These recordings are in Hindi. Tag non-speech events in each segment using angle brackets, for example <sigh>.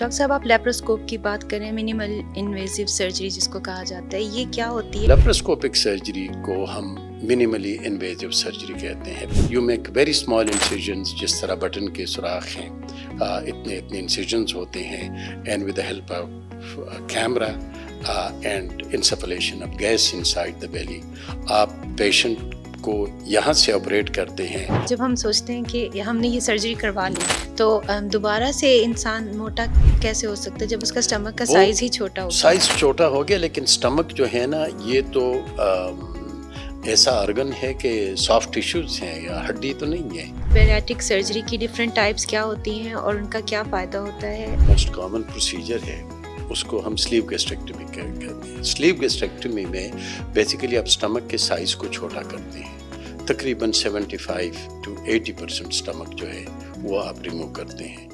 डॉक्टर साहब आप लेप्रोस्कोप की बात करें मिनिमल इन्वेसिव सर्जरी जिसको कहा जाता है ये क्या होती है लेप्रोस्कोपिक सर्जरी को हम मिनिमली इन्वेजिव सर्जरी कहते हैं you make very small incision जिस तरह बटन के सुराख हैं इतने इतने इंसिजन होते हैं and with the help of camera and insufflation of gas inside the belly आप पेशेंट को यहाँ से ऑपरेट करते हैं जब हम सोचते हैं कि हमने ये सर्जरी करवा ली तो दोबारा से इंसान मोटा कैसे हो सकता है जब उसका स्टमक का साइज ही छोटा हो साइज छोटा हो गया लेकिन स्टमक जो है ना ये तो ऐसा ऑर्गन है कि सॉफ्ट टिश्यूज हैं या हड्डी तो नहीं है पेरियाटिक सर्जरी की डिफरेंट टाइप्स क्या होती हैं और उनका क्या फ़ायदा होता है मोस्ट कॉमन प्रोसीजर है उसको हम स्लीव गेस्ट्रेक्टमी कहते हैं स्लीव गेस्ट्रेक्टमी में बेसिकली आप स्टमक के साइज़ को छोटा करते हैं तकरीबन 75 टू 80 परसेंट स्टमक जो है वो आप रिमूव करते हैं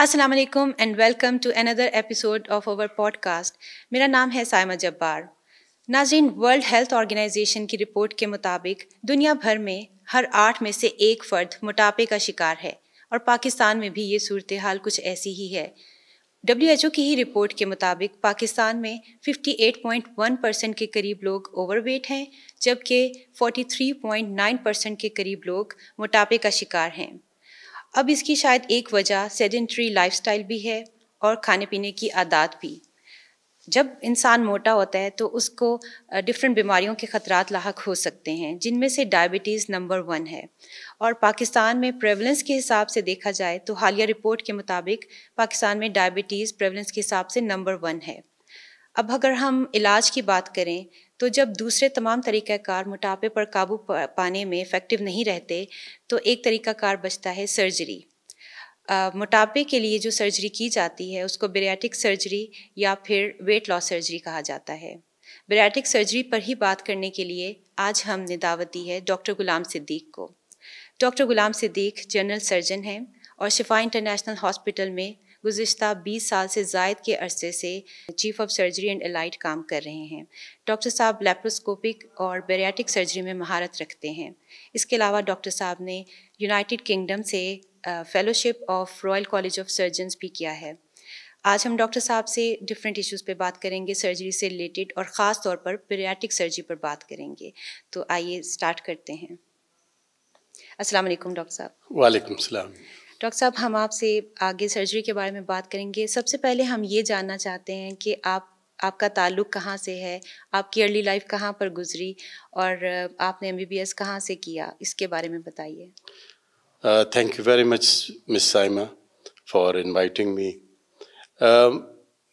असलम and welcome to another episode of our podcast मेरा नाम है सायमा जब्बार नाजिन वर्ल्ड हेल्थ ऑर्गेनाइजेशन की रिपोर्ट के मुताबिक दुनिया भर में हर आठ में से एक फर्द मोटापे का शिकार है और पाकिस्तान में भी ये सूरत हाल कुछ ऐसी ही है डब्ल्यू की ही रिपोर्ट के मुताबिक पाकिस्तान में 58.1 परसेंट के करीब लोग ओवरवेट हैं जबकि 43.9 परसेंट के करीब लोग मोटापे का शिकार हैं अब इसकी शायद एक वजह सेडेंट्री लाइफस्टाइल भी है और खाने पीने की आदत भी जब इंसान मोटा होता है तो उसको डिफरेंट बीमारियों के ख़तरात लाक हो सकते हैं जिनमें से डायबिटीज़ नंबर वन है और पाकिस्तान में प्रेवलेंस के हिसाब से देखा जाए तो हालिया रिपोर्ट के मुताबिक पाकिस्तान में डायबिटीज़ प्रेवलेंस के हिसाब से नंबर वन है अब अगर हम इलाज की बात करें तो जब दूसरे तमाम तरीक़ाकार मोटापे पर काबू पाने में इफ़ेक्टिव नहीं रहते तो एक तरीक़ाकार बचता है सर्जरी मोटापे के लिए जो सर्जरी की जाती है उसको बेरियाटिक सर्जरी या फिर वेट लॉस सर्जरी कहा जाता है बेरियाटिक सर्जरी पर ही बात करने के लिए आज हमने दावत दी है डॉक्टर गुलाम सिद्दीक को doctor Ghulam Siddique general surgeon हैं और शिफा इंटरनेशनल हॉस्पिटल में गुजशत 20 साल से जायद के अरसे से chief of surgery and elite काम कर रहे हैं डॉक्टर साहब लेप्रोस्कोपिक और बेरियाटिक सर्जरी में महारत रखते हैं इसके अलावा डॉक्टर साहब ने यूनाइटेड किंगडम से fellowship of Royal College of Surgeons भी किया है आज हम डॉक्टर साहब से डिफरेंट इश्यूज़ पे बात करेंगे सर्जरी से रिलेटेड और ख़ास तौर पर पेरियाटिक सर्जरी पर बात करेंगे तो आइए स्टार्ट करते हैं अस्सलाम वालेकुम डॉक्टर साहब वालेकुम सलाम डॉक्टर साहब हम आपसे आगे सर्जरी के बारे में बात करेंगे सबसे पहले हम ये जानना चाहते हैं कि आप आपका ताल्लुक कहाँ से है आपकी अर्ली लाइफ कहाँ पर गुजरी और आपने एम बी कहाँ से किया इसके बारे में बताइए Uh, thank you very much, Ms. Saima, for inviting me. Um,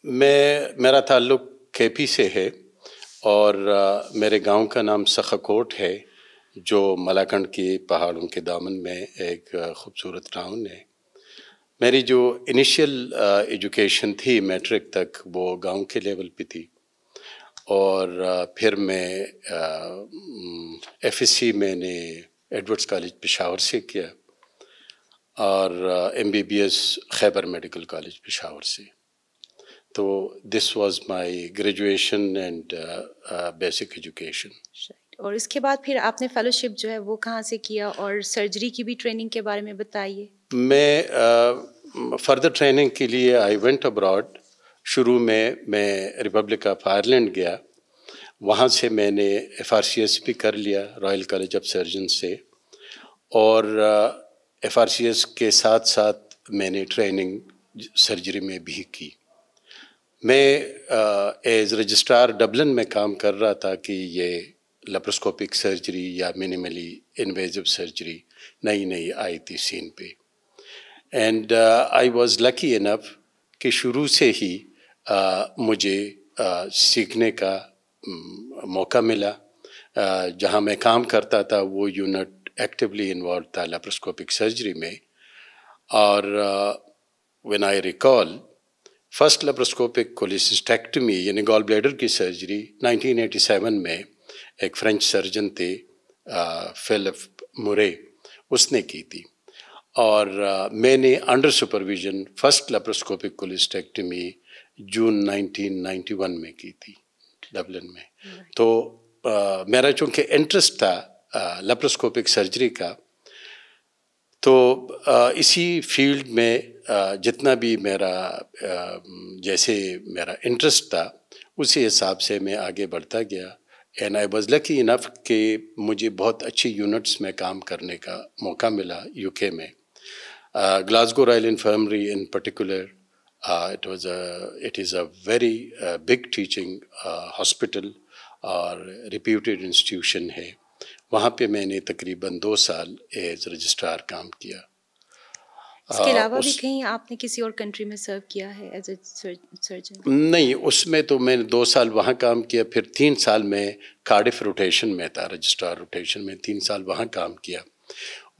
मैं मेरा ताल्लुक केपी से है और uh, मेरे गांव का नाम सखाकोट है जो मलाखंड के पहाड़ों के दामन में एक uh, खूबसूरत टाउन है मेरी जो इनिशियल एजुकेशन uh, थी मैट्रिक तक वो गांव के लेवल पे थी और फिर मैं एफ एस सी मैंने एडवर्ड्स कॉलेज पेशावर से किया और M B B S Khyber medical college Peshawar से तो this was my graduation and basic education और इसके बाद फिर आपने फेलोशिप जो है वो कहाँ से किया और सर्जरी की भी ट्रेनिंग के बारे में बताइए मैं फर्दर uh, ट्रेनिंग के लिए आई वेंट अब्रॉड शुरू में मैं रिपब्लिक ऑफ आयरलैंड गया वहाँ से मैंने एफ आर सी एस भी कर लिया रॉयल कॉलेज ऑफ सर्जन से और uh, एफ के साथ साथ मैंने ट्रेनिंग सर्जरी में भी की मैं एज रजिस्ट्रार डबलिन में काम कर रहा था कि ये लेप्रोस्कोपिक सर्जरी या मिनिमली इन्वेजिव सर्जरी नई नई आई थी सीन पे and I was lucky enough कि शुरू से ही uh, मुझे uh, सीखने का um, मौका मिला uh, जहाँ मैं काम करता था वो यूनिट एक्टिवली इन्वॉल्व था लेप्रोस्कोपिक सर्जरी में और uh, when I recall first laparoscopic cholecystectomy यानी गॉल ब्लेडर की सर्जरी 1987 में एक फ्रेंच सर्जन थे फिलिप uh, मुरे उसने की थी और आ, uh, मैंने under supervision first laparoscopic cholecystectomy June 1991 में की थी डबलिन में तो आ, मेरा चूँकि इंटरेस्ट था लेप्रोस्कोपिक सर्जरी का तो इसी फील्ड में जितना भी मेरा जैसे मेरा इंटरेस्ट था उसी हिसाब से मैं आगे बढ़ता गया and I was lucky enough कि मुझे बहुत अच्छी यूनिट्स में काम करने का मौका मिला यूके में Glasgow royal infirmary in particular it was it is a very big teaching hospital और रिप्यूटेड इंस्टीट्यूशन है वहाँ पे मैंने तकरीबन दो साल एज रजिस्ट्रार काम किया इसके अलावा उस... भी कहीं आपने किसी और कंट्री में सर्व किया है एज सर्जन नहीं उसमें तो मैंने दो साल वहाँ काम किया फिर तीन साल में कार्डिफ रोटेशन में था रजिस्ट्रार रोटेशन में तीन साल वहाँ काम किया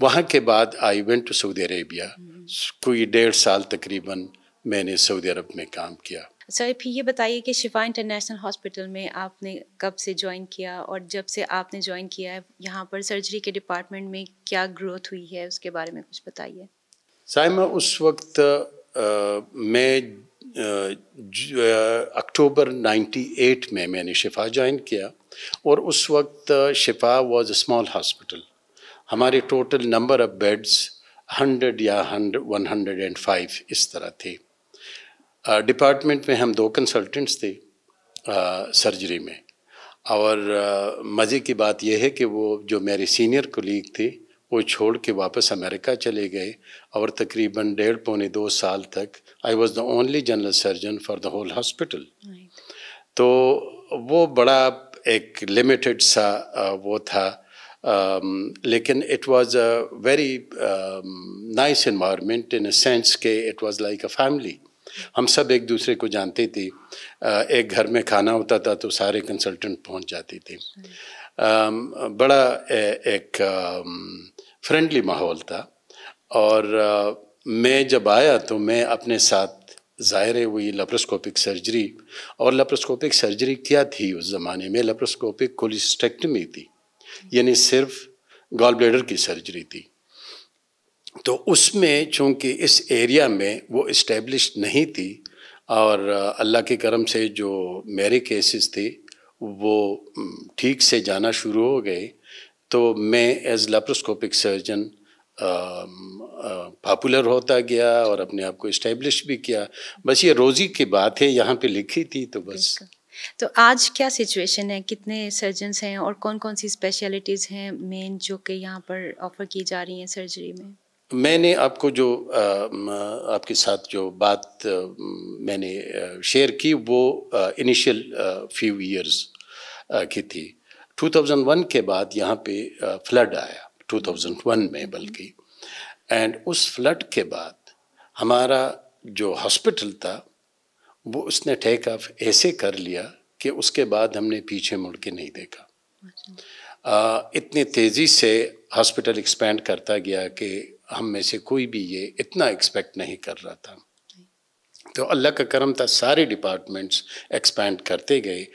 वहाँ के बाद I went to Saudi Arabia कोई डेढ़ साल तकरीबन मैंने सऊदी अरब में काम किया सर फिर ये बताइए कि शिफा इंटरनेशनल हॉस्पिटल में आपने कब से ज्वाइन किया और जब से आपने ज्वाइन किया है यहाँ पर सर्जरी के डिपार्टमेंट में क्या ग्रोथ हुई है उसके बारे में कुछ बताइए साइमा उस वक्त आ, मैं अक्टूबर 98 में मैंने शिफा ज्वाइन किया और उस वक्त Shifa was a small hospital हमारे total number of beds hundred या वन हंड्रेड एंड फाइव इस तरह थे डिपार्टमेंट में हम दो कंसल्टेंट्स थे सर्जरी में और मज़े की बात यह है कि वो जो मेरे सीनियर कोलीग थे वो छोड़ के वापस अमेरिका चले गए और तकरीबन डेढ़ पौने दो साल तक I was the only general surgeon for the whole hospital तो वो बड़ा एक लिमिटेड सा वो था लेकिन it was a very nice environment in a sense के it was like a family हम सब एक दूसरे को जानते थे एक घर में खाना होता था तो सारे कंसल्टेंट पहुंच जाते थे बड़ा एक फ्रेंडली माहौल था और मैं जब आया तो मैं अपने साथ ज़ाहिर है वही लेप्रोस्कोपिक सर्जरी और लेप्रोस्कोपिक सर्जरी क्या थी उस ज़माने में लेप्रोस्कोपिक कोलिस्टेक्टमी थी यानी सिर्फ गॉल ब्लेडर की सर्जरी थी तो उसमें चूंकि इस एरिया में वो इस्टेब्लिश नहीं थी और अल्लाह के करम से जो मेरे केसेस थे वो ठीक से जाना शुरू हो गए तो मैं एज लेप्रोस्कोपिक सर्जन पॉपुलर होता गया और अपने आप को इस्टेब्लिश भी किया बस ये रोज़ी की बात है यहाँ पे लिखी थी तो बस तो आज क्या सिचुएशन है कितने सर्जन्स हैं और कौन कौन सी स्पेशलिटीज़ हैं मेन जो कि यहाँ पर ऑफ़र की जा रही हैं सर्जरी में मैंने आपको जो आपके साथ जो बात मैंने शेयर की वो इनिशियल फ्यू इयर्स की थी 2001 के बाद यहाँ पे फ्लड आया 2001 में बल्कि एंड उस फ्लड के बाद हमारा जो हॉस्पिटल था वो उसने टेक ऑफ ऐसे कर लिया कि उसके बाद हमने पीछे मुड़ के नहीं देखा आ, अच्छा। इतनी तेज़ी से हॉस्पिटल एक्सपेंड करता गया कि हम में से कोई भी ये इतना एक्सपेक्ट नहीं कर रहा था तो अल्लाह का करम था सारे डिपार्टमेंट्स एक्सपैंड करते गए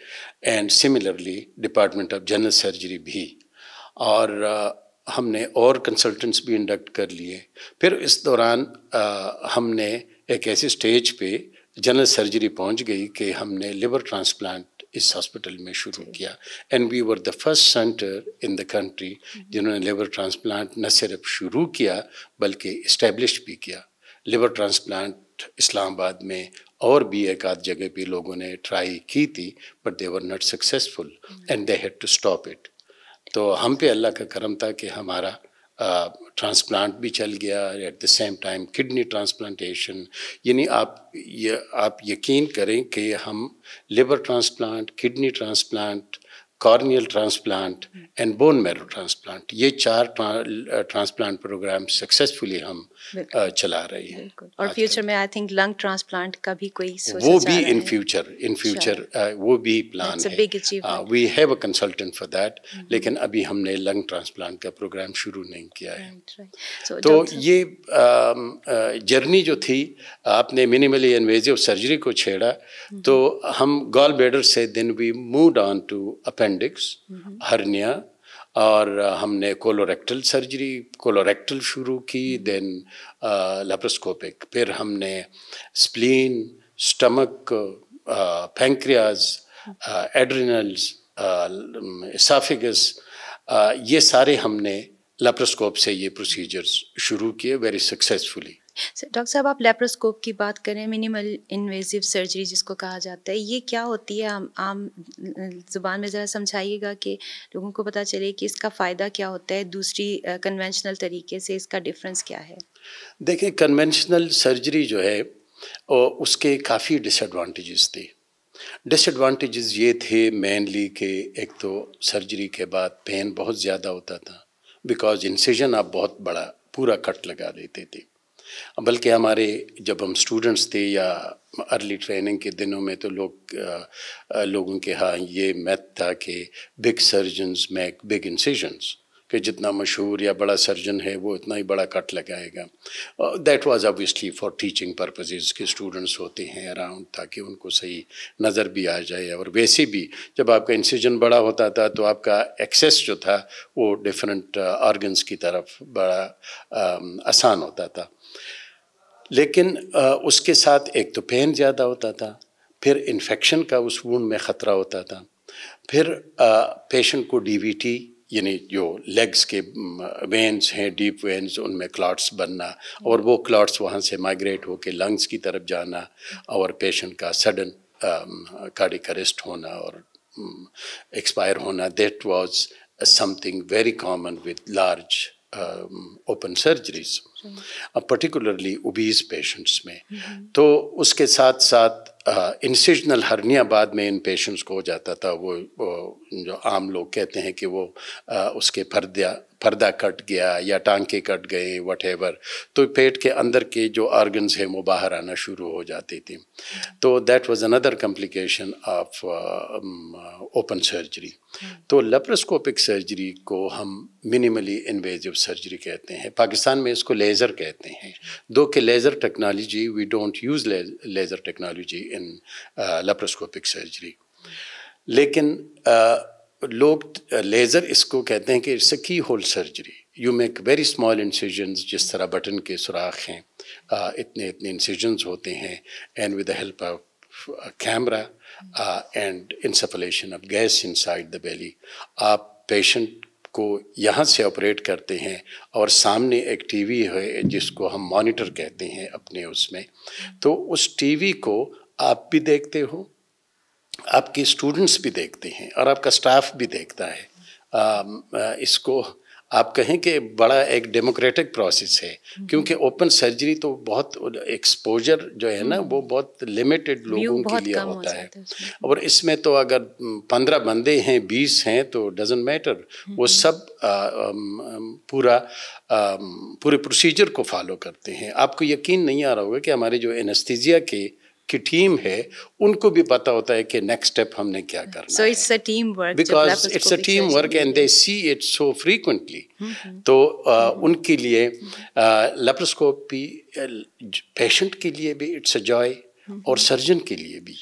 and similarly department of general surgery भी और आ, हमने और कंसल्टेंट्स भी इंडक्ट कर लिए फिर इस दौरान हमने एक ऐसे स्टेज पे जनरल सर्जरी पहुंच गई कि हमने लिवर ट्रांसप्लांट इस हॉस्पिटल में शुरू किया and we were the first centre in the country जिन्होंने लिवर ट्रांसप्लांट न सिर्फ शुरू किया बल्कि इस्टेब्लिश भी किया लिवर ट्रांसप्लांट इस्लामाबाद में और भी एक आध जगह पे लोगों ने ट्राई की थी but they were not successful and they had to stop it तो हम पे अल्लाह का करम था कि हमारा ट्रांसप्लांट भी चल गया at the same time kidney transplantation यानी आप ये आप यकीन करें कि हम liver transplant kidney transplant corneal transplant and bone marrow transplant ये चार ट्रांसप्लांट प्रोग्राम सक्सेसफुली हम चला रही है और फ्यूचर में आई थिंक लंग ट्रांसप्लांट का भी कोई वो भी इन फ्यूचर इन फ्यूचर वो भी प्लान है we have a consultant for that लेकिन अभी हमने लंग ट्रांसप्लांट का प्रोग्राम शुरू नहीं किया है तो ये जर्नी जो थी आपने मिनिमली इन्वेजिव सर्जरी को छेड़ा mm-hmm। तो हम गॉल बेडर से then we move on to appendix hernia और हमने कोलोरेक्टल सर्जरी कोलोरेक्टल शुरू की देन लेप्रोस्कोपिक फिर हमने spleen stomach pancreas adrenals oesophagus ये सारे हमने लेप्रोस्कोप से ये प्रोसीजर्स शुरू किए वेरी सक्सेसफुली सर डॉक्टर साहब आप लेप्रोस्कोप की बात करें मिनिमल इन्वेजिव सर्जरी जिसको कहा जाता है ये क्या होती है आम आम जुबान में ज़रा समझाइएगा कि लोगों को पता चले कि इसका फ़ायदा क्या होता है दूसरी कन्वेंशनल तरीके से इसका डिफरेंस क्या है देखिए कन्वेंशनल सर्जरी जो है उसके काफ़ी डिसएडवांटेजेस थे डिसएडवांटेजेस ये थे मेनली कि एक तो सर्जरी के बाद पेन बहुत ज़्यादा होता था बिकॉज इंसिजन आप बहुत बड़ा पूरा कट लगा देते थे बल्कि हमारे जब हम स्टूडेंट्स थे या अर्ली ट्रेनिंग के दिनों में तो लोग आ, लोगों के हाँ ये मैथ था कि big surgeon make big incisions कि जितना मशहूर या बड़ा सर्जन है वो इतना ही बड़ा कट लगाएगा that was obviously for teaching purposes के स्टूडेंट्स होते हैं अराउंड ताकि उनको सही नज़र भी आ जाए और वैसे भी जब आपका इंसिजन बड़ा होता था तो आपका एक्सेस जो था वो डिफरेंट ऑर्गन्स की तरफ बड़ा आसान होता था लेकिन उसके साथ एक तो पेन ज़्यादा होता था फिर इन्फेक्शन का उस वूंड में ख़तरा होता था फिर पेशेंट को डीवीटी यानी जो लेग्स के वेंस हैं डीप वेंस उनमें क्लॉट्स बनना और वो क्लॉट्स वहाँ से माइग्रेट होकर लंग्स की तरफ जाना और पेशेंट का सडन कार्डिक अरेस्ट होना और एक्सपायर होना that was something very common with large um, open surgeries, uh, particularly obese patients में mm-hmm. तो उसके साथ साथ इंसिजनल uh, हर्निया बाद में इन पेशेंट्स को हो जाता था वो, वो जो आम लोग कहते हैं कि वो uh, उसके फर्दिया पर्दा कट गया या टांके कट गए वट तो पेट के अंदर के जो ऑर्गन्स हैं वो बाहर आना शुरू हो जाती थी तो that was another complication of open surgery तो लेप्रोस्कोपिक सर्जरी को हम मिनिमली इन्वेजिव सर्जरी कहते हैं पाकिस्तान में इसको लेज़र कहते हैं दो के laser technology we don't use laser technology in laparoscopic surgery लेकिन uh, लोग लेज़र इसको कहते हैं कि it's a key hole surgery you make very small incisions जिस तरह बटन के सुराख हैं इतने इतने इंसिजन्स होते हैं and with the help of camera and insufflation of gas inside the belly आप पेशेंट को यहाँ से ऑपरेट करते हैं और सामने एक टीवी है जिसको हम मॉनिटर कहते हैं अपने उसमें तो उस टीवी को आप भी देखते हो आपके स्टूडेंट्स भी देखते हैं और आपका स्टाफ भी देखता है आ, इसको आप कहें कि बड़ा एक डेमोक्रेटिक प्रोसेस है हम्म। क्योंकि ओपन सर्जरी तो बहुत एक्सपोजर जो है ना हम्म। वो बहुत लिमिटेड लोगों के लिए होता हो है और इसमें तो अगर पंद्रह बंदे हैं बीस हैं तो डजेंट मैटर हम्म, वो सब आ, आ, पूरा आ, पूरे प्रोसीजर को फॉलो करते हैं आपको यकीन नहीं आ रहा होगा कि हमारे जो एनस्थीजिया के की टीम है उनको भी पता होता है कि नेक्स्ट स्टेप हमने क्या hmm. करना so it's a team work because it's a team work and they see it so frequently तो आ, uh, उनके लिए लेप्रोस्कोपी uh, पेशेंट uh, के लिए भी इट्स अ जॉय और सर्जन के लिए भी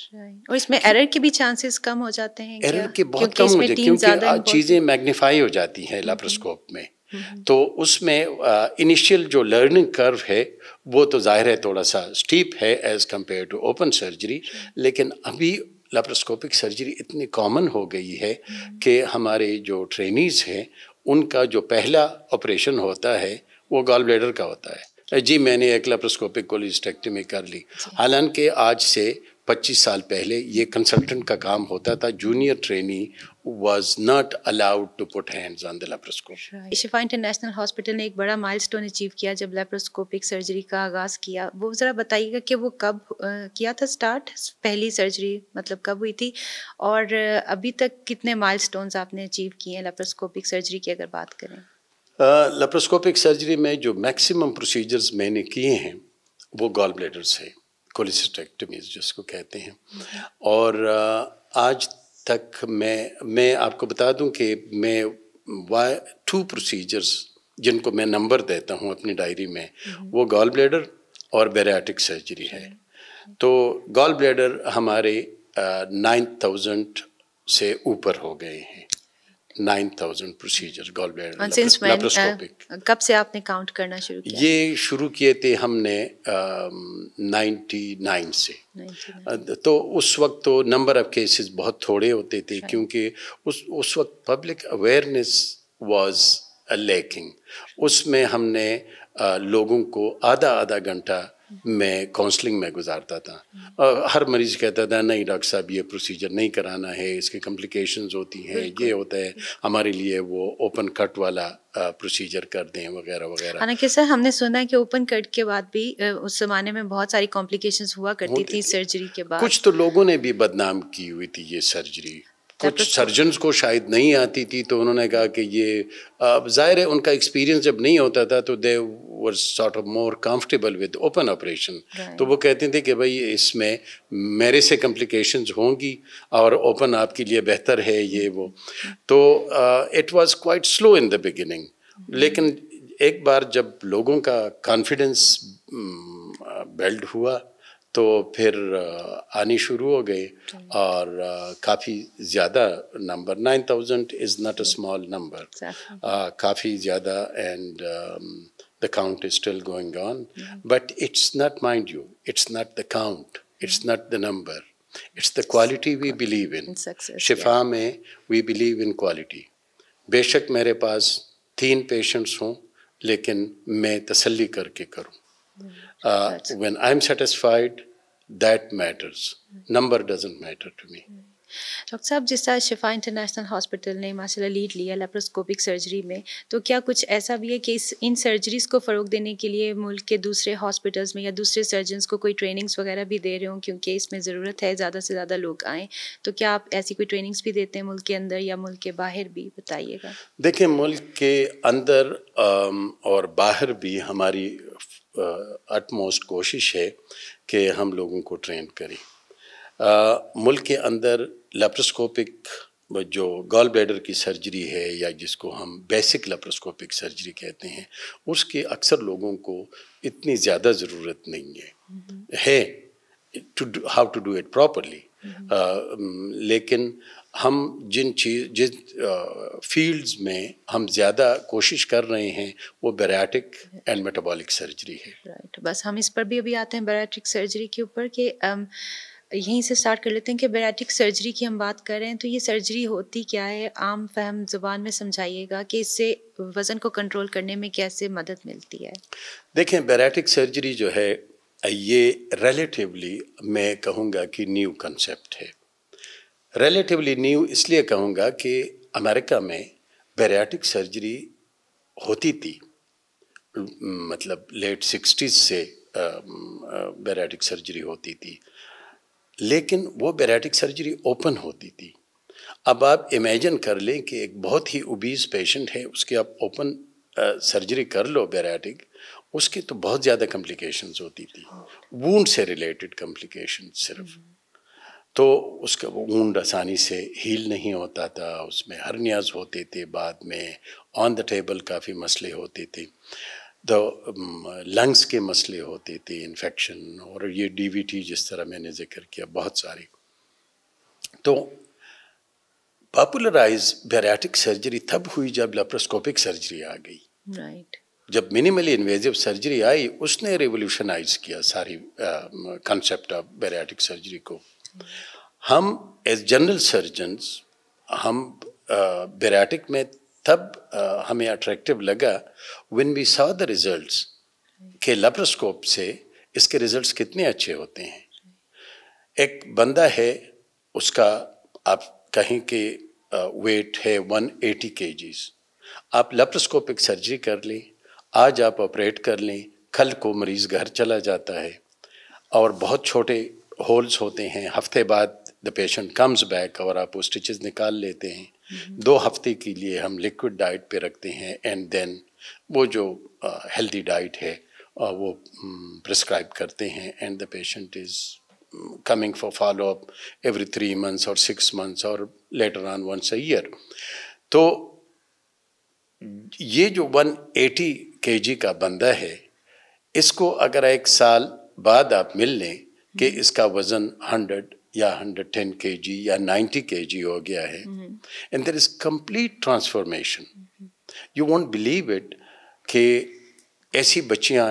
और इसमें एरर के भी चांसेस कम हो जाते हैं एरर के बहुत कम हो जाते हैं क्योंकि चीज़ें मैग्नीफाई हो जाती हैं लेप्रोस्कोप hmm, hmm. में तो उसमें इनिशियल जो लर्निंग कर्व है वो तो जाहिर है थोड़ा सा स्टीप है as compare to open surgery लेकिन अभी लेप्रोस्कोपिक सर्जरी इतनी कॉमन हो गई है कि हमारे जो ट्रेनीज़ हैं उनका जो पहला ऑपरेशन होता है वो गॉल ब्लेडर का होता है जी मैंने एक लेप्रोस्कोपिक कोलिस्टेक्टमी कर ली हालांकि आज से 25 साल पहले ये कंसल्टेंट का काम होता था junior trainee was not allowed to put hands on the laparoscope. Right. Shifa international hospital ने एक बड़ा माइलस्टोन अचीव किया जब लेप्रोस्कोपिक सर्जरी का आगाज़ किया वो ज़रा बताइएगा कि वो कब आ, किया था स्टार्ट पहली सर्जरी मतलब कब हुई थी और अभी तक कितने माइलस्टोन्स आपने अचीव किए हैं लेप्रोस्कोपिक सर्जरी की अगर बात करें लेप्रोस्कोपिक सर्जरी में जो मैक्सिमम प्रोसीजर्स मैंने किए हैं वो गॉल ब्लेडर से कोलिसिस्टेक्टमीज जिसको कहते हैं हम्म। और आ, आज तक मैं मैं आपको बता दूं कि मैं वाई टू प्रोसीजर्स जिनको मैं नंबर देता हूं अपनी डायरी में हम्म। वो गॉल ब्लेडर और बेराटिक सर्जरी है अच्छा। तो गॉल ब्लेडर हमारे नाइन थाउजेंड से ऊपर हो गए हैं नाइन थाउजेंड प्रोसीजर गॉलब्लैडर कब से आपने काउंट करना शुरू किया ये शुरू किए थे हमने आ, um, 99 से 99. तो उस वक्त तो नंबर ऑफ केसेस बहुत थोड़े होते थे right. क्योंकि उस उस वक्त पब्लिक अवेयरनेस वाज लैकिंग उसमें हमने आ, लोगों को आधा आधा घंटा मैं काउंसलिंग में गुजारता था और हर मरीज कहता था नहीं डॉक्टर साहब ये प्रोसीजर नहीं कराना है इसके कॉम्प्लिकेशंस होती हैं ये होता है हमारे लिए वो ओपन कट वाला प्रोसीजर कर दें वगैरह वगैरह हालांकि सर हमने सुना है कि ओपन कट के बाद भी उस जमाने में बहुत सारी कॉम्प्लिकेशंस हुआ करती थी सर्जरी के बाद कुछ तो लोगों ने भी बदनाम की हुई थी ये सर्जरी कुछ सर्जन्स को शायद नहीं आती थी तो उन्होंने कहा कि ये ज़ाहिर है उनका एक्सपीरियंस जब नहीं होता था तो they were sort of more comfortable with open operation तो वो कहते थे कि भाई इसमें मेरे से कम्प्लिकेशन होंगी और ओपन आपके लिए बेहतर है ये वो तो it was quite slow in the beginning लेकिन एक बार जब लोगों का कॉन्फिडेंस बिल्ड हुआ तो फिर आनी शुरू हो गई और काफ़ी ज़्यादा number nine thousand is not a small number काफ़ी ज़्यादा and the count is still going on but it's not mind you it's not the count it's not the number it's the quality we believe in Shifa में वी बिलीव इन क्वालिटी बेशक मेरे पास तीन पेशेंट्स हों लेकिन मैं तसली करके करूँ hmm। Uh, when I'm satisfied, that matters. Hmm. Number doesn't matter to me. Doctor hmm. साहब जिस तरह शिफा इंटरनेशनल हॉस्पिटल ने माशा लीड लिया लेप्रोस्कोपिक सर्जरी में तो क्या कुछ ऐसा भी है कि इस इन सर्जरीज़ को फ़रोग देने के लिए मुल्क के दूसरे हॉस्पिटल्स में या दूसरे सर्जनस को कोई ट्रेनिंग्स वगैरह भी दे रहे हों क्योंकि इसमें ज़रूरत है ज़्यादा से ज़्यादा लोग आएँ तो क्या आप ऐसी कोई ट्रेनिंग्स भी देते हैं मुल्क के अंदर या मुल्क के बाहर भी बताइएगा देखिए मुल्क के अंदर और बाहर भी हमारी अटमोस्ट कोशिश है कि हम लोगों को ट्रेन करें मुल्क के अंदर लेप्रोस्कोपिक जो गॉल ब्लैडर की सर्जरी है या जिसको हम बेसिक लेप्रोस्कोपिक सर्जरी कहते हैं उसके अक्सर लोगों को इतनी ज़्यादा ज़रूरत नहीं है हम्म। है to how to do it properly लेकिन हम जिन चीज जिन फील्ड्स में हम ज़्यादा कोशिश कर रहे हैं वो बैराटिक एंड मेटाबॉलिक सर्जरी है राइट right. बस हम इस पर भी अभी आते हैं बैराटिक सर्जरी के ऊपर कि यहीं से स्टार्ट कर लेते हैं कि बैराटिक सर्जरी की हम बात कर रहे हैं तो ये सर्जरी होती क्या है आम फहम जुबान में समझाइएगा कि इससे वज़न को कंट्रोल करने में कैसे मदद मिलती है देखें बैराटिक सर्जरी जो है ये रिलेटिवली मैं कहूँगा कि न्यू कंसेप्ट है रिलेटिवली न्यू इसलिए कहूँगा कि अमेरिका में बेरियाटिक सर्जरी होती थी मतलब लेट सिक्सटीज से बेरियाटिक सर्जरी होती थी लेकिन वो बेरियाटिक सर्जरी ओपन होती थी अब आप इमेजिन कर लें कि एक बहुत ही उबीज पेशेंट है उसकी आप ओपन सर्जरी कर लो बेराटिक उसकी तो बहुत ज़्यादा कम्प्लिकेशंस होती थी वूंड हाँ। से रिलेटेड कम्प्लिकेशन सिर्फ तो उसका वो ऊँड आसानी से हील नहीं होता था उसमें हरनियाज होते थे बाद में ऑन द टेबल काफ़ी मसले होते थे तो लंग्स um, के मसले होते थे इन्फेक्शन और ये डीवीटी जिस तरह मैंने जिक्र किया बहुत सारी तो पॉपुलराइज बैराटिक सर्जरी तब हुई जब लेप्रोस्कोपिक सर्जरी आ गई राइट right. जब मिनिमली इन्वेजिव सर्जरी आई उसने रेवोल्यूशनाइज किया सारी कंसेप्ट ऑफ बैराटिक सर्जरी को हम एज जनरल सर्जन्स हम बेराटिक uh, में तब आ, uh, हमें अट्रैक्टिव लगा when we saw the results के लेप्रोस्कोप से इसके रिजल्ट्स कितने अच्छे होते हैं एक बंदा है उसका आप कहें कि वेट uh, है 180 एटी के आप लेप्रोस्कोपिक सर्जरी कर लें आज आप ऑपरेट कर लें कल को मरीज़ घर चला जाता है और बहुत छोटे होल्स होते हैं हफ्ते बाद द पेशेंट कम्स बैक और आप वो स्टिचेस निकाल लेते हैं हम्म। दो हफ्ते के लिए हम लिक्विड डाइट पे रखते हैं एंड देन वो जो हेल्दी uh, डाइट है uh, वो प्रिस्क्राइब करते हैं and the patient is coming for follow up every three months और सिक्स मंथ्स और later on once a year तो ये जो 180 kg का बंदा है इसको अगर एक साल बाद आप मिल लें कि इसका वज़न 100 या 110 जी या 90 जी हो गया है and there is complete transformation you won't believe it कि ऐसी बच्चियाँ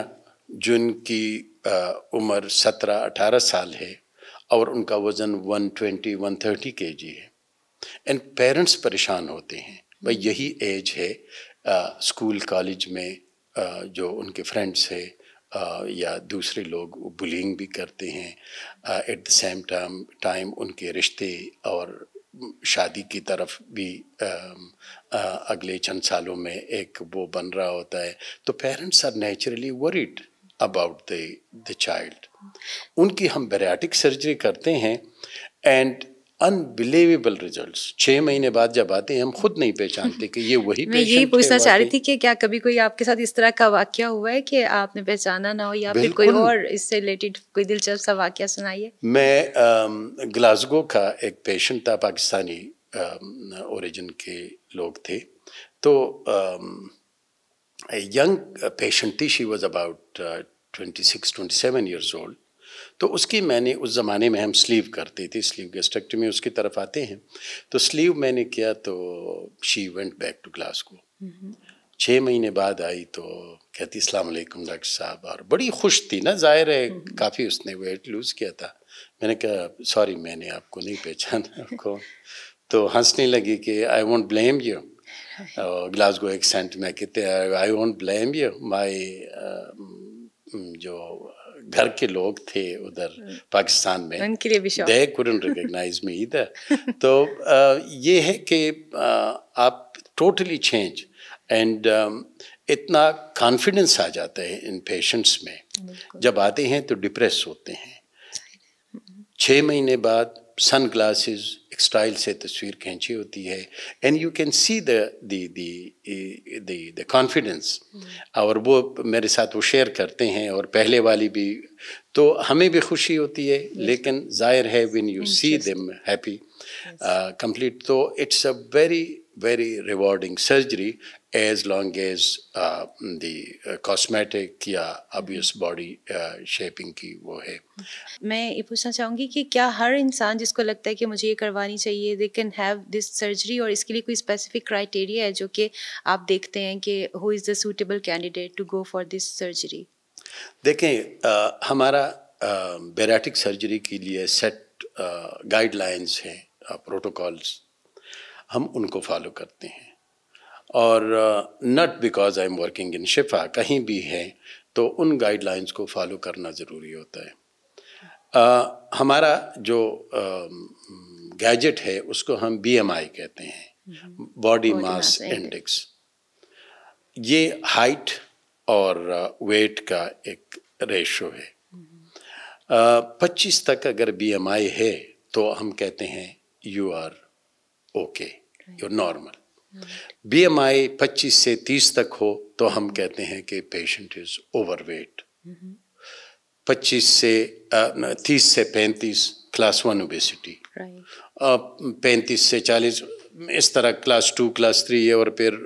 जिनकी उम्र 17-18 साल है और उनका वज़न 120, 130 केजी है एंड पेरेंट्स परेशान होते हैं हम्म। भाई यही एज है स्कूल कॉलेज में आ, जो उनके फ्रेंड्स है या दूसरे लोग बुलिंग भी करते हैं at the same time time उनके रिश्ते और शादी की तरफ भी आ, आ, अगले चंद सालों में एक वो बन रहा होता है तो parents are naturally worried about the child उनकी हम बेराटिक सर्जरी करते हैं एंड अनबिलीवेबल रिजल्ट छः महीने बाद जब आते हैं हम खुद नहीं पहचानते कि ये वही <laughs> मैं यही पूछना चाह रही थी कि क्या कभी कोई आपके साथ इस तरह का वाक्य हुआ है कि आपने पहचाना ना हो या फिर कोई और इससे रिलेटेड कोई दिलचस्प सा वाक्य सुनाइए मैं ग्लासगो का एक पेशेंट था पाकिस्तानी ओरिजिन के लोग थे तो यंग पेशेंट थी she was about twenty six twenty seven years old तो उसकी मैंने उस ज़माने में हम स्लीव करते थे स्लीव गेस्टेक्ट में उसकी तरफ आते हैं तो स्लीव मैंने किया तो she went back to Glasgow छः महीने बाद आई तो कहती अस्सलाम वालेकुम डॉक्टर साहब और बड़ी खुश थी ना जाहिर है काफ़ी उसने वेट लूज़ किया था मैंने कहा सॉरी मैंने आपको नहीं पहचाना <laughs> आपको तो हंसने लगी कि I won't blame you Glasgow accent में कहते I won't blame you my जो घर के लोग थे उधर हम्म। पाकिस्तान में उनके लिए भी दे कुडंट मी इधर तो ये है कि आप टोटली चेंज एंड इतना कॉन्फिडेंस आ जाता है इन पेशेंट्स में जब आते हैं तो डिप्रेस होते हैं हम्म। छः महीने बाद सन ग्लासेज स्टाइल से तस्वीर खींची होती है and you can see the the confidence और वो मेरे साथ वो शेयर करते हैं और पहले वाली भी तो हमें भी खुशी होती है लेकिन जाहिर है when you see them happy complete तो it's a very very rewarding surgery as long as uh, the cosmetic या अबियस बॉडी शेपिंग की वो है मैं ये पूछना चाहूँगी कि क्या हर इंसान जिसको लगता है कि मुझे ये करवानी चाहिए they can have this surgery और इसके लिए कोई स्पेसिफिक क्राइटेरिया है जो कि आप देखते हैं कि who is the suitable candidate to go for this surgery देखें आ, uh, हमारा बेराटिक uh, सर्जरी के लिए सेट गाइडलाइंस uh, हैं प्रोटोकॉल्स हम उनको फॉलो करते हैं और not because I am working in Shifa कहीं भी है तो उन गाइडलाइंस को फॉलो करना ज़रूरी होता है आ, हमारा जो गैजेट है उसको हम बी कहते हैं बॉडी मास इंडेक्स ये हाइट और वेट का एक रेशो है हम्म। पच्चीस तक अगर बी है तो हम कहते हैं you are okay you normal BMI 25 से 30 तक हो तो हम कहते हैं कि पेशेंट इज ओवरवेट 25 से तीस से पैंतीस क्लास वन ओबेसिटी पैंतीस से चालीस इस तरह क्लास टू क्लास थ्री और फिर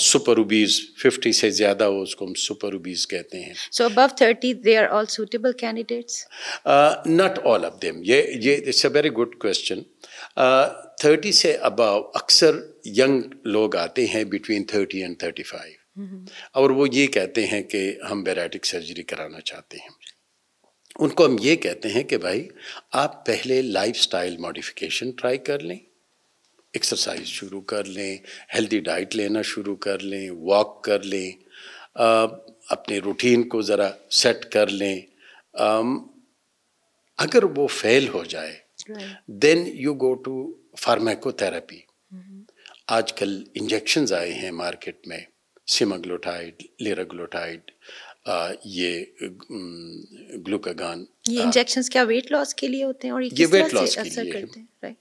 सुपर उबीज फिफ्टी से ज़्यादा हो उसको हम सुपर उबीज कहते हैं so above thirty they are all suitable candidates not all of them ये ये it's a very good question thirty uh, से अबव अक्सर यंग लोग आते हैं between thirty and thirty five और वो ये कहते हैं कि हम बैराटिक सर्जरी कराना चाहते हैं उनको हम ये कहते हैं कि भाई आप पहले लाइफ स्टाइल मॉडिफिकेशन ट्राई कर लें एक्सरसाइज शुरू कर लें हेल्दी डाइट लेना शुरू कर लें वॉक कर लें uh, अपने रूटीन को ज़रा सेट कर लें um, अगर वो फेल हो जाए then you go to to mm-hmm. आजकल इंजेक्शंस आए हैं मार्केट में सिमाग्लोटाइड लेराग्लोटाइड ये ग्लूकागान ये इंजेक्शंस क्या वेट लॉस के लिए होते हैं और ये, वेट लॉस के लिए करते हैं,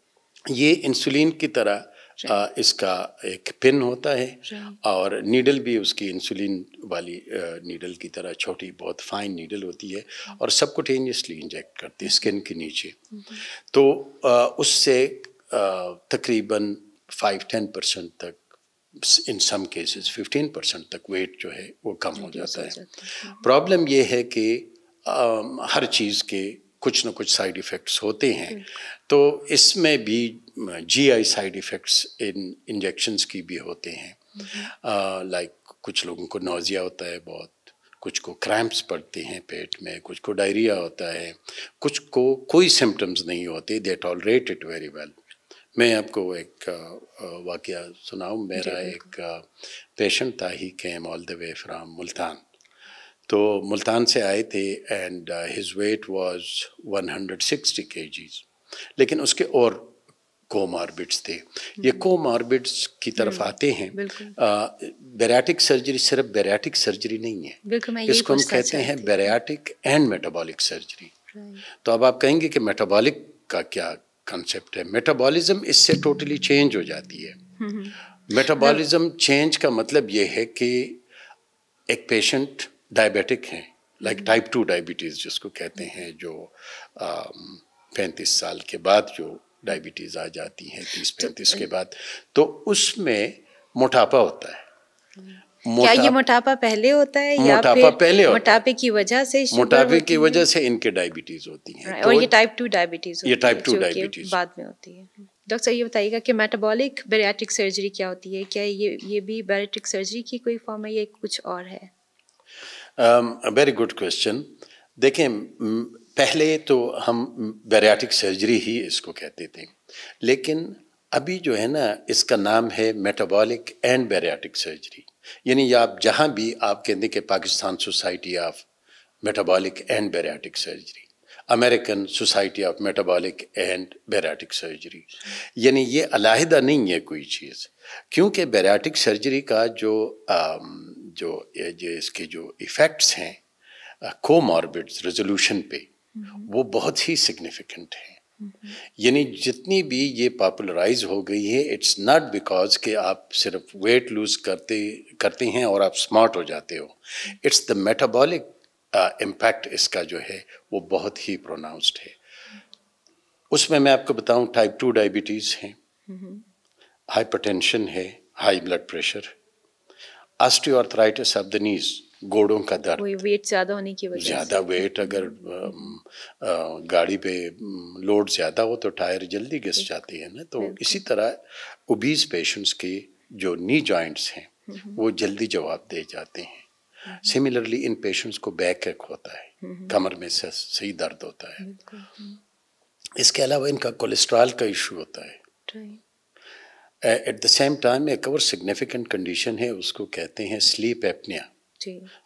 ये इंसुलिन की तरह आ, इसका एक पिन होता है और नीडल भी उसकी इंसुलिन वाली नीडल की तरह छोटी बहुत फाइन नीडल होती है hmm. और सबको टेनियसली इंजेक्ट करती है स्किन के नीचे hmm. तो आ, उससे तकरीबन फाइव टेन परसेंट तक in some cases fifteen percent तक वेट जो है वो कम हो जाता है प्रॉब्लम hmm. ये है कि आ, हर चीज़ के कुछ ना कुछ साइड इफ़ेक्ट्स होते हैं तो इसमें भी जीआई साइड इफ़ेक्ट्स इन इंजेक्शंस की भी होते हैं लाइक हम्म। like, कुछ लोगों को नोज़िया होता है बहुत कुछ को क्रैम्प्स पड़ते हैं पेट में कुछ को डायरिया होता है कुछ को कोई सिम्टम्स नहीं होते they tolerate it very well मैं आपको एक वाक़ सुनाऊँ मेरा एक पेशेंट था he came all the way from Multan तो मुल्तान से आए थे and his weight was 160 hundred sixty लेकिन उसके और कोमार्बिड्स थे ये हम्म। कोमार्बिड्स की तरफ हम्म। आते हैं बेराटिक सर्जरी सिर्फ बेराटिक सर्जरी नहीं है इसको हम कहते हैं बैराटिक एंड मेटाबॉलिक सर्जरी तो अब आप कहेंगे कि मेटाबॉलिक का क्या कंसेप्ट है मेटाबॉलिज्म इससे टोटली चेंज हो जाती है मेटाबॉलिज्म चेंज हम्म। का मतलब ये है कि एक पेशेंट डायबिटिक हैं लाइक टाइप टू डायबिटीज़ जिसको कहते हैं जो पैंतीस साल के बाद जो डायबिटीज़ आ जाती हैं तीस तो पैंतीस के बाद तो उसमें मोटापा होता है क्या ये मोटापा पहले होता है या मोटापा पहले होता मोटापे की वजह से मोटापे की वजह से इनके डायबिटीज होती तो है और तो ये टाइप टू डायबिटीज ये टाइप टू डायबिटीज बाद में होती है डॉक्टर ये बताइएगा कि मेटाबॉलिक बेरियाटिक सर्जरी क्या होती है क्या ये ये भी बेरियाटिक सर्जरी की कोई फॉर्म है या कुछ और है वेरी गुड क्वेश्चन देखें पहले तो हम बैरियाटिक सर्जरी ही इसको कहते थे लेकिन अभी जो है ना इसका नाम है मेटाबॉलिक एंड बैरियाटिक सर्जरी यानी आप जहाँ भी आप कहते कि Pakistan society of metabolic and bariatric surgery American society of metabolic and bariatric surgery यानी ये अलाहदा नहीं है कोई चीज़ क्योंकि बैरियाटिक सर्जरी का जो आ, जो इसके जो इफ़ेक्ट्स हैं कोमॉर्बिड्स रेजोल्यूशन पे हम्म। वो बहुत ही सिग्निफिकेंट है हम्म। यानी जितनी भी ये पॉपुलराइज हो गई है इट्स नॉट बिकॉज के आप सिर्फ वेट लूज करते करते हैं और आप स्मार्ट हो जाते हो इट्स द मेटाबॉलिक इम्पैक्ट इसका जो है वो बहुत ही प्रोनाउंस्ड है उसमें मैं आपको बताऊं टाइप टू डायबिटीज़ है हाइपरटेंशन हम्म। है high blood pressure osteoarthritis of the knees गोड़ों का दर्द वेट ज़्यादा होने की वजह ज़्यादा वेट अगर गाड़ी पे लोड ज़्यादा हो तो टायर जल्दी घिस जाती है ना तो इसी तरह उबीज पेशेंट्स के जो नी जॉइंट्स हैं हम्म, हम्म। वो जल्दी जवाब दे जाते हैं सिमिलरली हम्म, इन पेशेंट्स को बैक एक होता है कमर में से सही दर्द होता है इसके अलावा इनका कोलेस्ट्रॉल का इशू होता है एट द सेम टाइम एक और सिग्निफिकेंट कंडीशन है उसको कहते हैं स्लीप एपनिया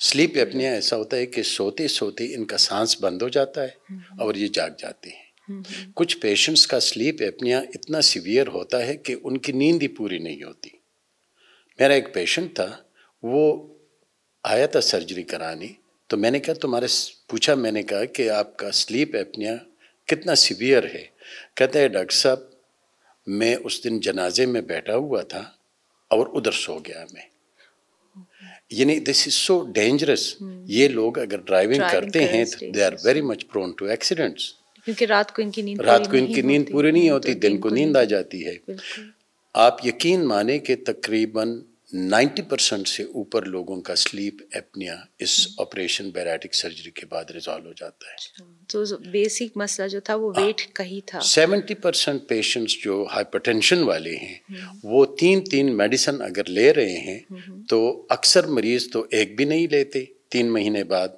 स्लीप एपनिया ऐसा होता है कि सोते सोते इनका सांस बंद हो जाता है हम्म। और ये जाग जाते हैं हम्म, हम्म। कुछ पेशेंट्स का स्लीप एपनिया इतना सीवियर होता है कि उनकी नींद ही पूरी नहीं होती मेरा एक पेशेंट था वो आया था सर्जरी कराने तो मैंने कहा तुम्हारे पूछा मैंने कहा कि आपका स्लीप एपनिया कितना सीवियर है कहते हैं डॉक्टर साहब मैं उस दिन जनाजे में बैठा हुआ था और उधर सो गया मैं यानी दिस इज सो डेंजरस ये लोग अगर ड्राइविंग करते हैं तो they are very much prone to accidents क्योंकि रात को इनकी नींद रात को इनकी नींद पूरी नहीं तो होती दिन को नींद आ जाती है आप यकीन माने कि तकरीबन 90 परसेंट से ऊपर लोगों का स्लीप एपनिया इस ऑपरेशन बैराटिक सर्जरी के बाद रिजॉल्व हो जाता है अच्छा, तो बेसिक मसला जो था वो हाँ। वेट का ही था 70 परसेंट पेशेंट्स जो हाइपरटेंशन वाले हैं हम्म। वो तीन तीन मेडिसिन अगर ले रहे हैं हम्म। तो अक्सर मरीज तो एक भी नहीं लेते तीन महीने बाद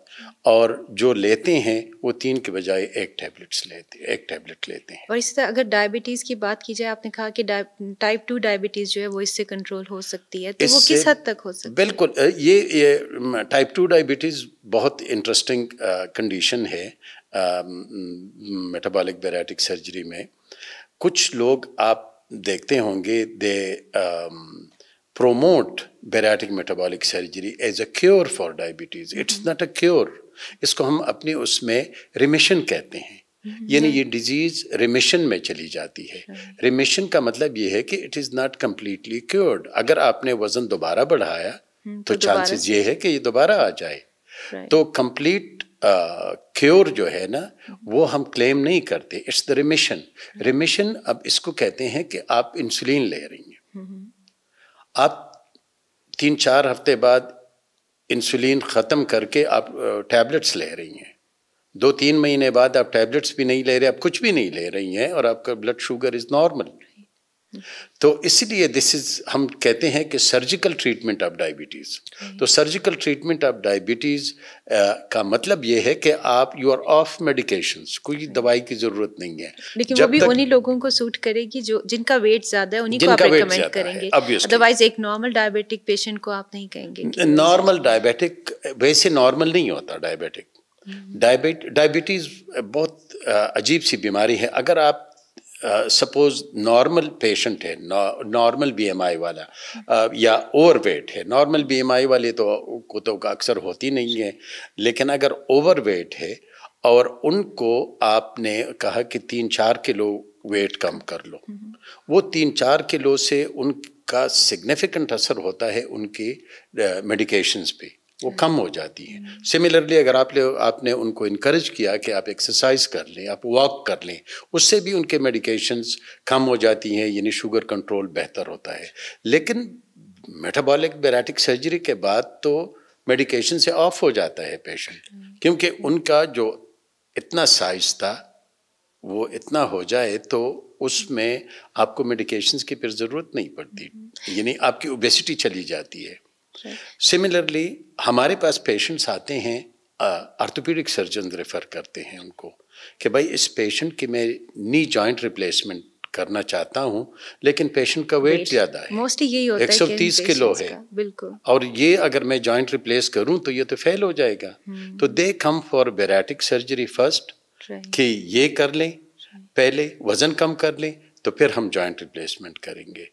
और जो लेते हैं वो तीन के बजाय एक टैबलेट्स लेते एक टैबलेट लेते हैं और इसी तरह अगर डायबिटीज़ की बात की जाए आपने कहा कि टाइप टू डायबिटीज़ जो है वो इससे कंट्रोल हो सकती है तो वो किस हद तक हो सकती है बिल्कुल ये ये टाइप टू डायबिटीज़ बहुत इंटरेस्टिंग कंडीशन है मेटाबॉलिक बेराटिक सर्जरी में कुछ लोग आप देखते होंगे they promote bariatric metabolic surgery as a cure for diabetes it's not a cure इसको हम अपनी उसमें रिमिशन कहते हैं हम्म। यानी ये डिजीज रिमिशन में चली जाती है रिमिशन अच्छा। का मतलब ये है कि it is not completely cured अगर आपने वज़न दोबारा बढ़ाया हम्म, तो चांसेस तो ये है कि ये दोबारा आ जाए तो कंप्लीट क्योर uh, जो है ना हम्म। वो हम क्लेम नहीं करते इट्स द रिमिशन रिमिशन अब इसको कहते हैं कि आप इंसुलिन ले रही हैं आप तीन चार हफ्ते बाद इंसुलिन ख़त्म करके आप टैबलेट्स ले रही हैं दो तीन महीने बाद आप टैबलेट्स भी नहीं ले रहे आप कुछ भी नहीं ले रही हैं और आपका ब्लड शुगर इज़ नॉर्मल तो इसलिए दिस इज हम कहते हैं कि सर्जिकल ट्रीटमेंट ऑफ डायबिटीज़ तो सर्जिकल ट्रीटमेंट ऑफ डायबिटीज़ का मतलब ये है कि आप यू आर ऑफ मेडिकेशन कोई हम्म। दवाई की ज़रूरत नहीं है लेकिन जब वो भी उन्हीं लोगों को सूट करेगी जो जिनका वेट ज़्यादा है उन्हीं को आप रिकमेंड करेंगे अदरवाइज एक नॉर्मल डायबिटिक पेशेंट को आप नहीं कहेंगे नॉर्मल डायबिटिक वैसे नॉर्मल नहीं होता डायबिटिक डायबिटीज़ हम्म। बहुत अजीब सी बीमारी है अगर आप सपोज नॉर्मल पेशेंट है नॉर्मल बीएमआई वाला uh, या ओवरवेट है नॉर्मल बीएमआई वाले तो को तो अक्सर होती नहीं है लेकिन अगर ओवरवेट है और उनको आपने कहा कि तीन चार किलो वेट कम कर लो वो तीन चार किलो से उनका सिग्निफिकेंट असर होता है उनकी मेडिकेशंस uh, पे वो कम हो जाती है सिमिलरली अगर आप ले आपने उनको इनक्रेज किया कि आप एक्सरसाइज कर लें आप वॉक कर लें उससे भी उनके मेडिकेशंस कम हो जाती हैं यानी शुगर कंट्रोल बेहतर होता है लेकिन मेटाबॉलिक बेराटिक सर्जरी के बाद तो मेडिकेशन से ऑफ हो जाता है पेशेंट क्योंकि उनका जो इतना साइज था वो इतना हो जाए तो उसमें आपको मेडिकेशंस की फिर ज़रूरत नहीं पड़ती यानी आपकी ओबेसिटी चली जाती है सिमिलरली हमारे पास पेशेंट्स आते हैं आर्थोपीडिक सर्जन रेफ़र करते हैं उनको कि भाई इस पेशेंट की मैं नी जॉइंट रिप्लेसमेंट करना चाहता हूँ लेकिन पेशेंट का वेट ज़्यादा है मोस्टली यही होता एक सौ तीस किलो है बिल्कुल और ये अगर मैं जॉइंट रिप्लेस करूँ तो ये तो फेल हो जाएगा हम्म। तो they come for bariatric surgery first कि ये कर लें पहले वज़न कम कर लें तो फिर हम जॉइंट रिप्लेसमेंट करेंगे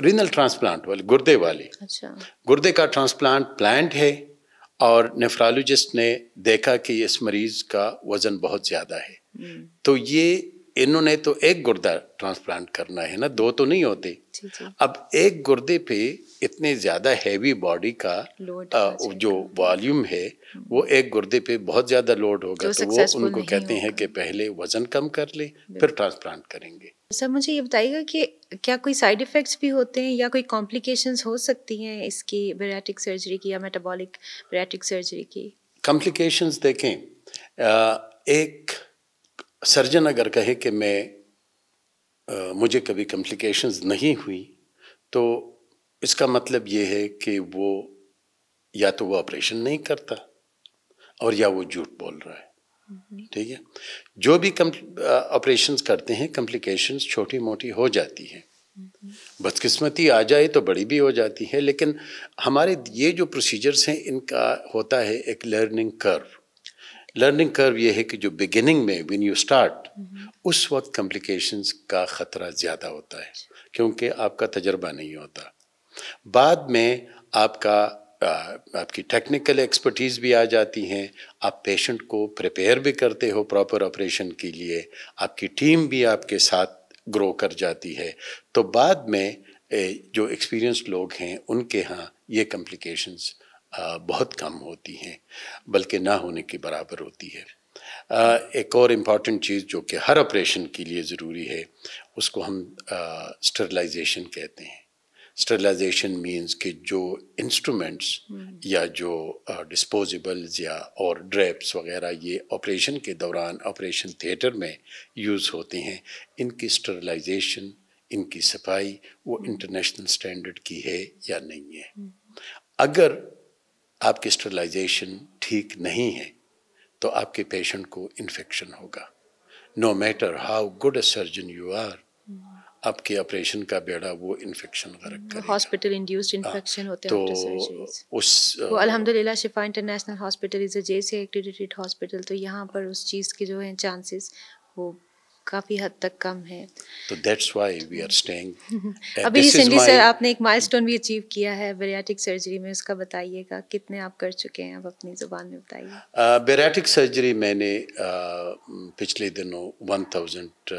रिनल ट्रांसप्लांट वाली गुर्दे वाली अच्छा गुर्दे का ट्रांसप्लांट प्लांट है और नेफ्रोलॉजिस्ट ने देखा कि इस मरीज का वज़न बहुत ज़्यादा है हम्म। तो ये इन्होंने तो एक गुर्दा ट्रांसप्लांट करना है ना दो तो नहीं होते अब एक गुर्दे पे इतने ज़्यादा हैवी बॉडी का आ, जो वॉल्यूम है हम्म। वो एक गुर्दे पे बहुत ज़्यादा लोड होगा तो वो उनको कहते हैं कि पहले वज़न कम कर ले फिर ट्रांसप्लांट करेंगे सर मुझे ये बताइएगा कि क्या कोई साइड इफ़ेक्ट्स भी होते हैं या कोई कॉम्प्लिकेशंस हो सकती हैं इसकी बेरेटिक सर्जरी की या मेटाबॉलिक बेरेटिक सर्जरी की कॉम्प्लिकेशंस देखें एक सर्जन अगर कहे कि मैं मुझे कभी कॉम्प्लिकेशंस नहीं हुई तो इसका मतलब ये है कि वो या तो वो ऑपरेशन नहीं करता और या वो झूठ बोल रहा है हम्म। ठीक है जो भी ऑपरेशन करते हैं कॉम्प्लिकेशंस छोटी मोटी हो जाती हैं हम्म। बदकिस्मती आ जाए तो बड़ी भी हो जाती है लेकिन हमारे ये जो प्रोसीजर्स हैं इनका होता है एक लर्निंग कर्व लर्निंग कर्व ये है कि जो बिगिनिंग में विन यू स्टार्ट उस वक्त कॉम्प्लिकेशंस का ख़तरा ज़्यादा होता है क्योंकि आपका तजर्बा नहीं होता बाद में आपका आपकी टेक्निकल एक्सपर्टीज़ भी आ जाती हैं आप पेशेंट को प्रिपेयर भी करते हो प्रॉपर ऑपरेशन के लिए आपकी टीम भी आपके साथ ग्रो कर जाती है तो बाद में जो एक्सपीरियंस लोग हैं उनके यहाँ ये कॉम्प्लिकेशंस बहुत कम होती हैं बल्कि ना होने के बराबर होती है एक और इम्पॉर्टेंट चीज़ जो कि हर ऑपरेशन के लिए ज़रूरी है उसको हम स्टरलाइजेशन कहते हैं स्टरलाइजेशन मींस कि जो इंस्ट्रूमेंट्स हम्म। या जो डिस्पोजेबल्स या और ड्रेप्स वगैरह ये ऑपरेशन के दौरान ऑपरेशन थिएटर में यूज़ होते हैं इनकी स्टरलाइजेशन इनकी सफाई वो इंटरनेशनल हम्म। स्टैंडर्ड की है या नहीं है हम्म। अगर आपकी स्टरलाइजेशन ठीक नहीं है तो आपके पेशेंट को इन्फेक्शन होगा no matter how good a surgeon you are आपके ऑपरेशन का बेड़ा वो इन्फेक्शन हॉस्पिटल इंड्यूस्ड इन्फेक्शन होते हैं तो उस वो अल्हम्दुलिल्लाह Shifa international hospital is a J से एक्रेडिटेड हॉस्पिटल तो यहाँ पर उस चीज़ के जो है चांसेस वो काफ़ी हद तक कम है तो that's why we are staying अभी रिसेंटली सर आपने एक माइलस्टोन भी अचीव किया है बेरियाटिक सर्जरी में उसका बताइएगा कितने आप कर चुके हैं आप अपनी ज़ुबान में बताइए बेरियाटिक uh, सर्जरी मैंने uh, पिछले दिनों वन थाउजेंड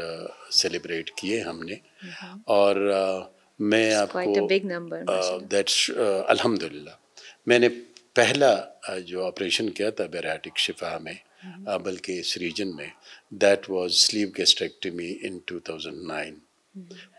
सेलिब्रेट किए हमने हम्म। और uh, मैं आपको बिग नंबर दैट्स अल्हम्दुलिल्लाह मैंने पहला uh, जो ऑपरेशन किया था बेरियाटिक शिफा में अमल के इस रीजन में that was sleeve gastrectomy in 2009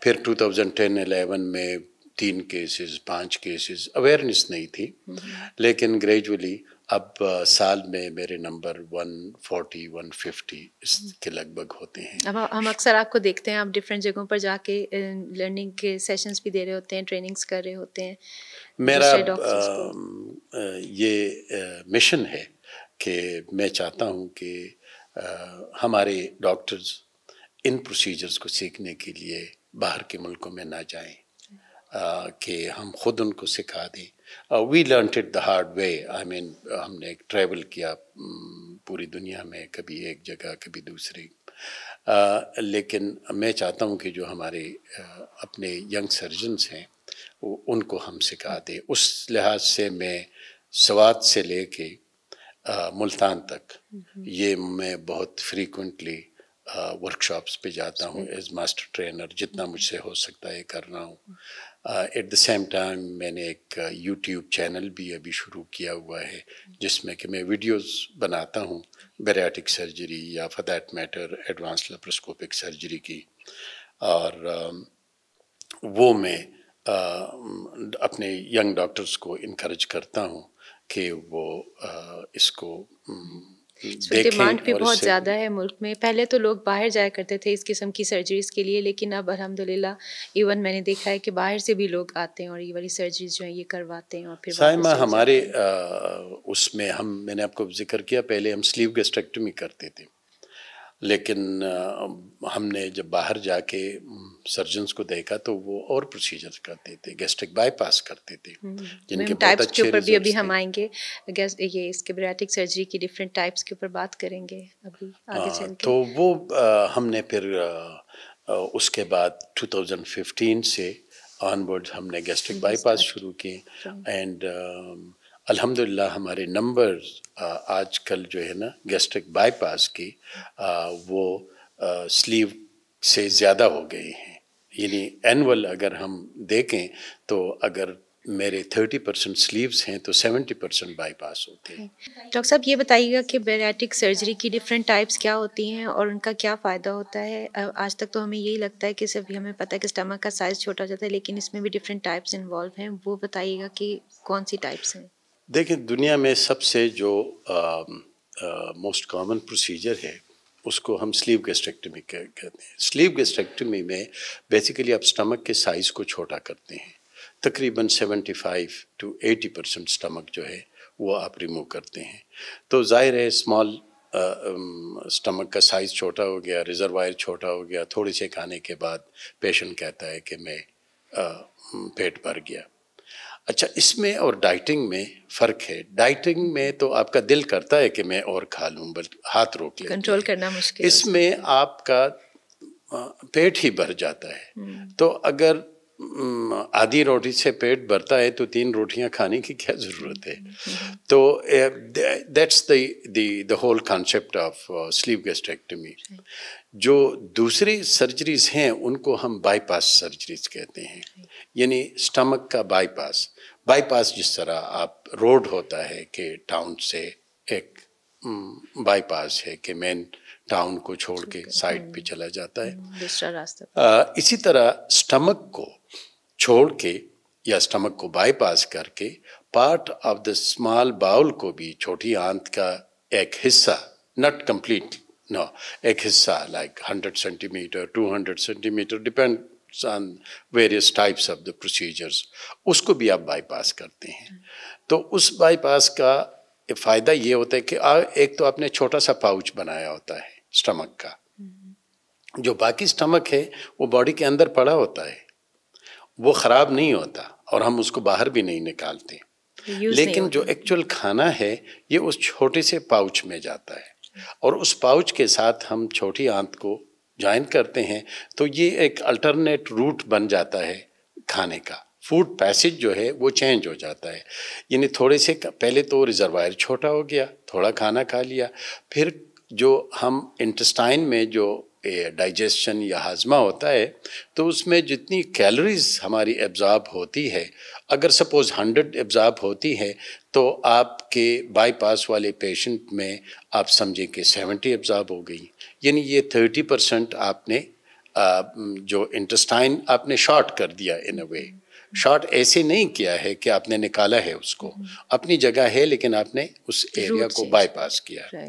फिर 2010-11 में तीन केसेस पांच केसेस अवेयरनेस नहीं थी हम्म। लेकिन ग्रेजुअली अब साल में मेरे नंबर 140, 150 इसके लगभग होते हैं अब हम अक्सर आपको देखते हैं आप डिफरेंट जगहों पर जाके लर्निंग के सेशंस भी दे रहे होते हैं ट्रेनिंग्स कर रहे होते हैं मेरा आ, ये मिशन है कि मैं चाहता हूँ कि हमारे डॉक्टर्स इन प्रोसीजर्स को सीखने के लिए बाहर के मुल्कों में ना जाएं कि हम खुद उनको सिखा दें we learn it the hard way I mean हमने एक ट्रैवल किया पूरी दुनिया में कभी एक जगह कभी दूसरी uh, लेकिन मैं चाहता हूँ कि जो हमारे uh, अपने यंग सर्जन्स हैं उनको हम सिखा दें उस लिहाज से मैं सवाद से ले कर मुल्तान तक ये मैं बहुत फ्रीक्वेंटली वर्कशॉप्स पे जाता हूँ एज मास्टर ट्रेनर जितना मुझसे हो सकता है कर रहा हूँ एट द सेम टाइम मैंने एक यूट्यूब चैनल भी अभी शुरू किया हुआ है हम्म। जिसमें कि मैं वीडियोस बनाता हूँ बेराटिक सर्जरी या for that matter advance laparoscopic surgery की और um, वो मैं अपने यंग डॉक्टर्स को इनक्रेज करता हूँ कि वो इसको डिमांड भी बहुत ज़्यादा है मुल्क में पहले तो लोग बाहर जाया करते थे इस किस्म की सर्जरीज के लिए लेकिन अब अलहमदिल्ला इवन मैंने देखा है कि बाहर से भी लोग आते हैं और ये वाली सर्जरीज जो है ये करवाते हैं और फिर साइमा हमारे उसमें हम मैंने आपको जिक्र किया पहले हम स्लीव गेस्ट्रेक्टमी करते थे लेकिन हमने जब बाहर जाके सर्जन्स को देखा तो वो और प्रोसीजर करते थे गैस्ट्रिक बाईपास करते थे हम्म, जिनके टाइप्स के ऊपर भी अभी हम आएंगे ये इसके ब्राटिक सर्जरी की डिफरेंट टाइप्स के ऊपर बात करेंगे अभी आगे हाँ, चल के तो वो आ, हमने फिर आ, उसके बाद 2015 से ऑनवर्ड हमने गैस्ट्रिक बाईपास शुरू किए एंड अल्हम्दुलिल्लाह हमारे आज आजकल जो है ना गैस्ट्रिक बाईपास की आ, वो आ, स्लीव से ज़्यादा हो गई हैं यानी एनअल अगर हम देखें तो अगर मेरे 30 परसेंट स्लीव्स हैं तो 70 परसेंट बाईपास होते हैं डॉक्टर साहब ये बताइएगा कि बेरेटिक सर्जरी की डिफरेंट टाइप्स क्या होती हैं और उनका क्या फ़ायदा होता है आज तक तो हमें यही लगता है कि सिर्फ हमें पता है कि स्टमक का साइज़ छोटा हो जाता है लेकिन इसमें भी डिफरेंट टाइप्स इन्वॉल्व हैं वो बताइएगा कि कौन सी टाइप्स हैं देखिए दुनिया में सबसे जो मोस्ट कॉमन प्रोसीजर है उसको हम स्लीव गेस्ट्रेक्टमी कहते हैं स्लीव गेस्ट्रेक्टमी में बेसिकली आप स्टमक के साइज़ को छोटा करते हैं तकरीबन 75 टू 80 परसेंट स्टमक जो है वो आप रिमूव करते हैं तो जाहिर है स्मॉल स्टमक का साइज़ छोटा हो गया रिजर्वायर छोटा हो गया थोड़े से खाने के बाद पेशेंट कहता है कि मैं आ, पेट भर गया अच्छा इसमें और डाइटिंग में फ़र्क है डाइटिंग में तो आपका दिल करता है कि मैं और खा लूँ बल्कि हाथ रोक ले कंट्रोल करना मुश्किल इसमें आपका पेट ही भर जाता है हम्म। तो अगर आधी रोटी से पेट भरता है तो तीन रोटियां खाने की क्या ज़रूरत है <laughs> तो that's the whole concept of sleeve gastrectomy जो दूसरी सर्जरीज हैं उनको हम बाईपास सर्जरीज कहते हैं यानी स्टमक का बाईपास बाईपास जिस तरह आप रोड होता है कि टाउन से एक बाईपास है कि मेन टाउन को छोड़ के साइड पे हम्म। चला जाता है हम्म। दूसरा रास्ता इसी तरह स्टमक को छोड़ के या स्टमक को बाईपास करके part of the small bowel को भी छोटी आंत का एक हिस्सा नॉट कंप्लीट नो एक हिस्सा like hundred centimeter to hundred centimeter depend on various types of the procedures उसको भी आप बाईपास करते हैं तो उस बाईपास का फ़ायदा ये होता है कि आ, एक तो आपने छोटा सा पाउच बनाया होता है स्टमक का हम्म। जो बाकी स्टमक है वो बॉडी के अंदर पड़ा होता है वो ख़राब नहीं होता और हम उसको बाहर भी नहीं निकालते लेकिन जो एक्चुअल खाना है ये उस छोटे से पाउच में जाता है और उस पाउच के साथ हम छोटी आंत को ज्वाइन करते हैं तो ये एक अल्टरनेट रूट बन जाता है खाने का फूड पैसेज जो है वो चेंज हो जाता है यानी थोड़े से पहले तो रिजर्वायर छोटा हो गया थोड़ा खाना खा लिया फिर जो हम इंटस्टाइन में जो डाइजेशन या हाजमा होता है तो उसमें जितनी कैलोरीज हमारी एब्जॉर्ब होती है अगर सपोज़ हंड्रेड एब्जॉर्ब होती है तो आपके बाईपास वाले पेशेंट में आप समझें कि सेवेंटी एब्जॉर्ब हो गई यानी ये थर्टी परसेंट आपने जो इंटस्टाइन आपने शॉर्ट कर दिया इन अ वे शॉर्ट ऐसे नहीं किया है कि आपने निकाला है उसको अपनी जगह है लेकिन आपने उस एरिया को बाईपास किया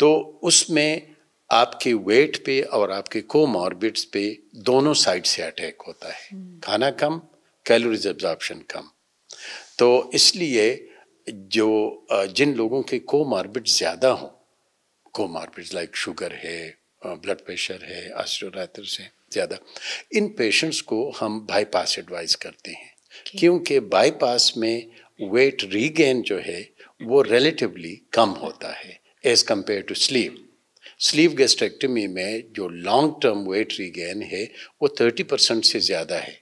तो उसमें आपके वेट पे और आपके कोमॉर्बिड्स पे दोनों साइड से अटैक होता है हम्म। खाना कम कैलोरीज एब्जॉर्प्शन कम तो इसलिए जो जिन लोगों के कोमॉर्बिड ज़्यादा हों कोमॉर्बिड्स लाइक शुगर है ब्लड प्रेशर है ऑस्ट्रोराइथर्स हैं ज़्यादा इन पेशेंट्स को हम बाईपास एडवाइस करते हैं okay. क्योंकि बाईपास में वेट रीगेन जो है वो रिलेटिवली कम होता है as compare to sleep sleeve gastrectomy में जो लॉन्ग टर्म वेट रिगेन है वो थर्टी परसेंट से ज़्यादा है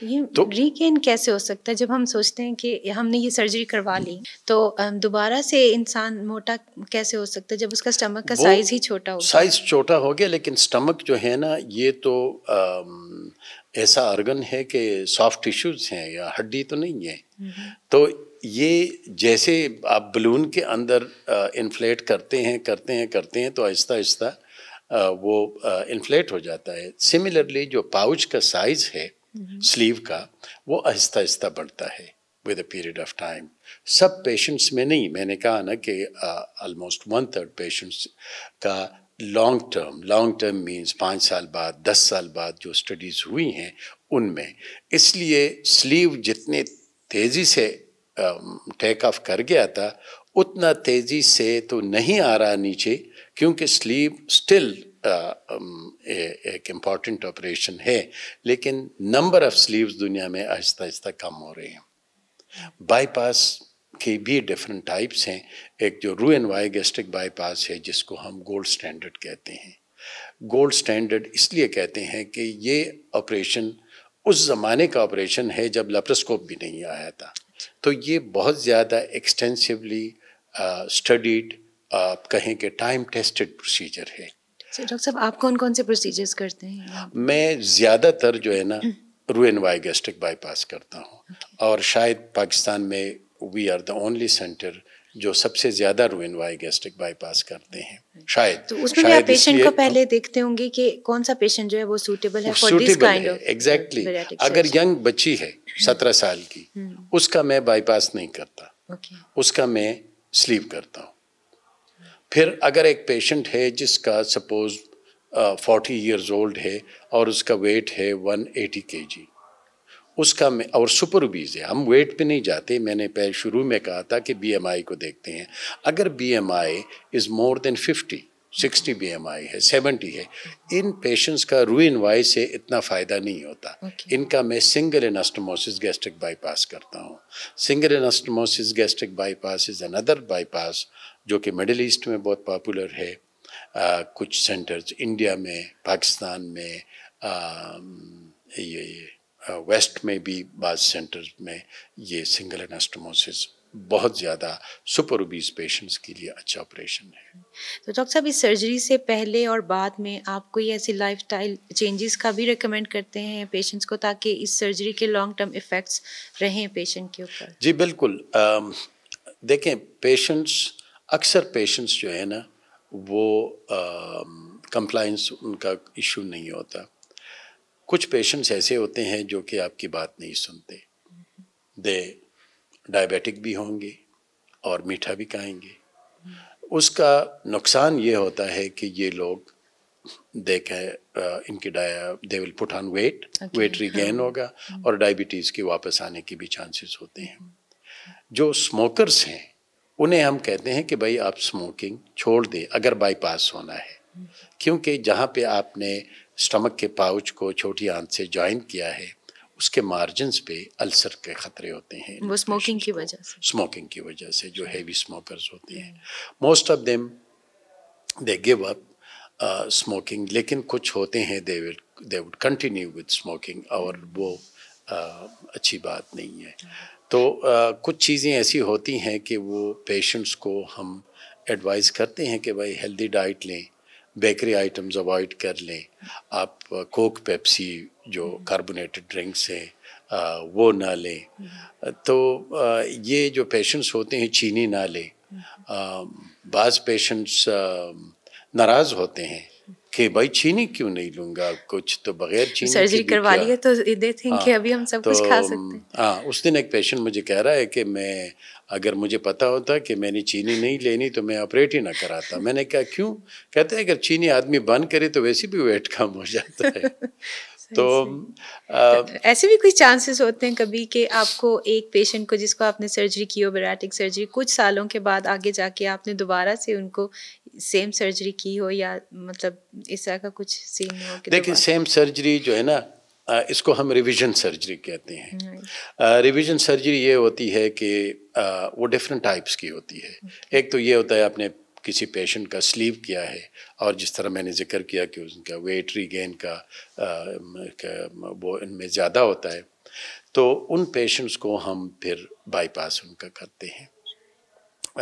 तो ये तो रीगेन कैसे हो सकता है जब हम सोचते हैं कि हमने ये सर्जरी करवा ली तो दोबारा से इंसान मोटा कैसे हो सकता है जब उसका स्टमक का साइज ही छोटा हो साइज छोटा हो गया लेकिन स्टमक जो है ना ये तो ऐसा अर्गन है कि सॉफ्ट टिश्यूज हैं या हड्डी तो नहीं है नहीं। हम्म। तो ये जैसे आप बलून के अंदर इन्फ्लेट करते हैं करते हैं करते हैं तो आहिस्ता आहिस्ता वो इन्फ्लेट हो जाता है सिमिलरली जो पाउच का साइज़ है स्लीव हम्म। का वो आहिस्ता आहिस्ता बढ़ता है with a period of time सब पेशेंट्स में नहीं मैंने कहा ना कि ऑलमोस्ट वन थर्ड पेशेंट्स का long term long term means पाँच साल बाद दस साल बाद जो स्टडीज़ हुई हैं उनमें इसलिए स्लीव जितने तेज़ी से टेक ऑफ कर गया था उतना तेज़ी से तो नहीं आ रहा नीचे क्योंकि स्लीप स्टिल एक इम्पॉर्टेंट ऑपरेशन है लेकिन नंबर ऑफ स्लीव्स दुनिया में आहिस्ता आहिस्ता कम हो रहे हैं बाईपास के भी डिफरेंट टाइप्स हैं एक जो रू एन वाई बाईपास है जिसको हम गोल्ड स्टैंडर्ड कहते हैं गोल्ड स्टैंडर्ड इसलिए कहते हैं कि ये ऑपरेशन उस ज़माने का ऑपरेशन है जब लेप्रोस्कोप भी नहीं आया था तो ये बहुत ज़्यादा एक्सटेंसिवली स्टडीड कहें कि टाइम टेस्टेड प्रोसीजर है डॉक्टर साहब आप कौन कौन से प्रोसीजर्स करते हैं मैं ज़्यादातर जो है ना रूएन वाई गैस्ट्रिक बाईपास करता हूँ okay. और शायद पाकिस्तान में we are the only centre जो सबसे ज्यादा रूइनवाई गैस्ट्रिक बाईपास करते हैं शायद तो उसमें आप पेशेंट को पहले देखते होंगे कि कौन सा पेशेंट जो है वो सूटेबल है for this kind of exactly अगर यंग बच्ची है hmm. सत्रह साल की hmm. उसका मैं बाईपास नहीं करता okay. उसका मैं स्लीव करता हूँ फिर अगर एक पेशेंट है जिसका सपोज फोर्टी ईयर्स ओल्ड है और उसका वेट है वन एटी के जी उसका और ओबीज है हम वेट पे नहीं जाते मैंने पहले शुरू में कहा था कि बीएमआई को देखते हैं अगर BMI is more than fifty sixty बी है सेवेंटी है इन पेशेंट्स का रूइन वाई से इतना फ़ायदा नहीं होता okay. इनका मैं सिंगल एनास्टोमोसिस गैस्ट्रिक बाईपास करता हूँ single anastomosis gastric bypass is another bypass जो कि मिडल ईस्ट में बहुत पॉपुलर है आ, कुछ सेंटर्स इंडिया में पाकिस्तान में आ, ये, ये वेस्ट में भी बाज सेंटर्स में ये सिंगल एनास्टोमोसिस बहुत ज़्यादा सुपर ओबीज पेशेंट्स के लिए अच्छा ऑपरेशन है तो डॉक्टर साहब इस सर्जरी से पहले और बाद में आप कोई ऐसी लाइफ स्टाइल चेंजेस का भी रिकमेंड करते हैं पेशेंट्स को ताकि इस सर्जरी के लॉन्ग टर्म इफ़ेक्ट्स रहें पेशेंट के ऊपर जी बिल्कुल आ, देखें पेशेंट्स अक्सर पेशेंट्स जो है ना वो कंप्लाइंस उनका इशू नहीं होता कुछ पेशेंट्स ऐसे होते हैं जो कि आपकी बात नहीं सुनते दे डायबिटिक भी होंगे और मीठा भी खाएंगे उसका नुकसान ये होता है कि ये लोग देखें uh, इनकी डाया they will put on weight weight regain होगा और डायबिटीज़ के वापस आने के भी चांसेस होते हैं जो स्मोकर्स हैं उन्हें हम कहते हैं कि भाई आप स्मोकिंग छोड़ दें अगर बाईपास होना है क्योंकि जहाँ पे आपने स्टमक के पाउच को छोटी आंत से ज्वाइन किया है उसके मार्जिनस पे अल्सर के खतरे होते हैं वो स्मोकिंग की वजह से स्मोकिंग की वजह से जो हैवी स्मोकर्स होते हैं most of them they give up smoking लेकिन कुछ होते हैं they will they would continue with smoking और वो uh, अच्छी बात नहीं है तो uh, कुछ चीज़ें ऐसी होती हैं कि वो पेशेंट्स को हम एडवाइज़ करते हैं कि भाई हेल्दी डाइट लें बेकरी आइटम्स अवॉइड कर लें आप कोक uh, पेप्सी जो कार्बोनेटेड हम्म। ड्रिंक्स हैं uh, वो ना लें हम्म। तो uh, ये जो पेशेंट्स होते हैं चीनी ना लें हम्म। um, बाज़ पेशेंट्स um, नाराज़ होते हैं कि भाई चीनी क्यों नहीं लूंगा कुछ तो बगैर चीनी सर्जरी करवा ली है तो दे थे कि हाँ, अभी हम सब तो, कुछ खा सकते हैं हाँ उस दिन एक पेशेंट मुझे कह रहा है कि मैं अगर मुझे पता होता कि मैंने चीनी नहीं लेनी तो मैं ऑपरेट ही ना कराता मैंने कहा क्यों कहते हैं अगर चीनी आदमी बंद करे तो वैसे भी वेट कम हो जाता है <laughs> तो, तो ऐसे भी कुछ चांसेस होते हैं कभी कि आपको एक पेशेंट को जिसको आपने सर्जरी की हो बराटिक सर्जरी कुछ सालों के बाद आगे जाके आपने दोबारा से उनको सेम सर्जरी की हो या मतलब इस तरह का कुछ सीन हो देखिए सेम सर्जरी जो है ना इसको हम रिवीजन सर्जरी कहते हैं रिवीजन सर्जरी ये होती है कि वो डिफरेंट टाइप्स की होती है एक तो ये होता है आपने किसी पेशेंट का स्लीव किया है और जिस तरह मैंने जिक्र किया कि उनका वेट रीगेन का, का वो इनमें ज़्यादा होता है तो उन पेशेंट्स को हम फिर बाईपास उनका करते हैं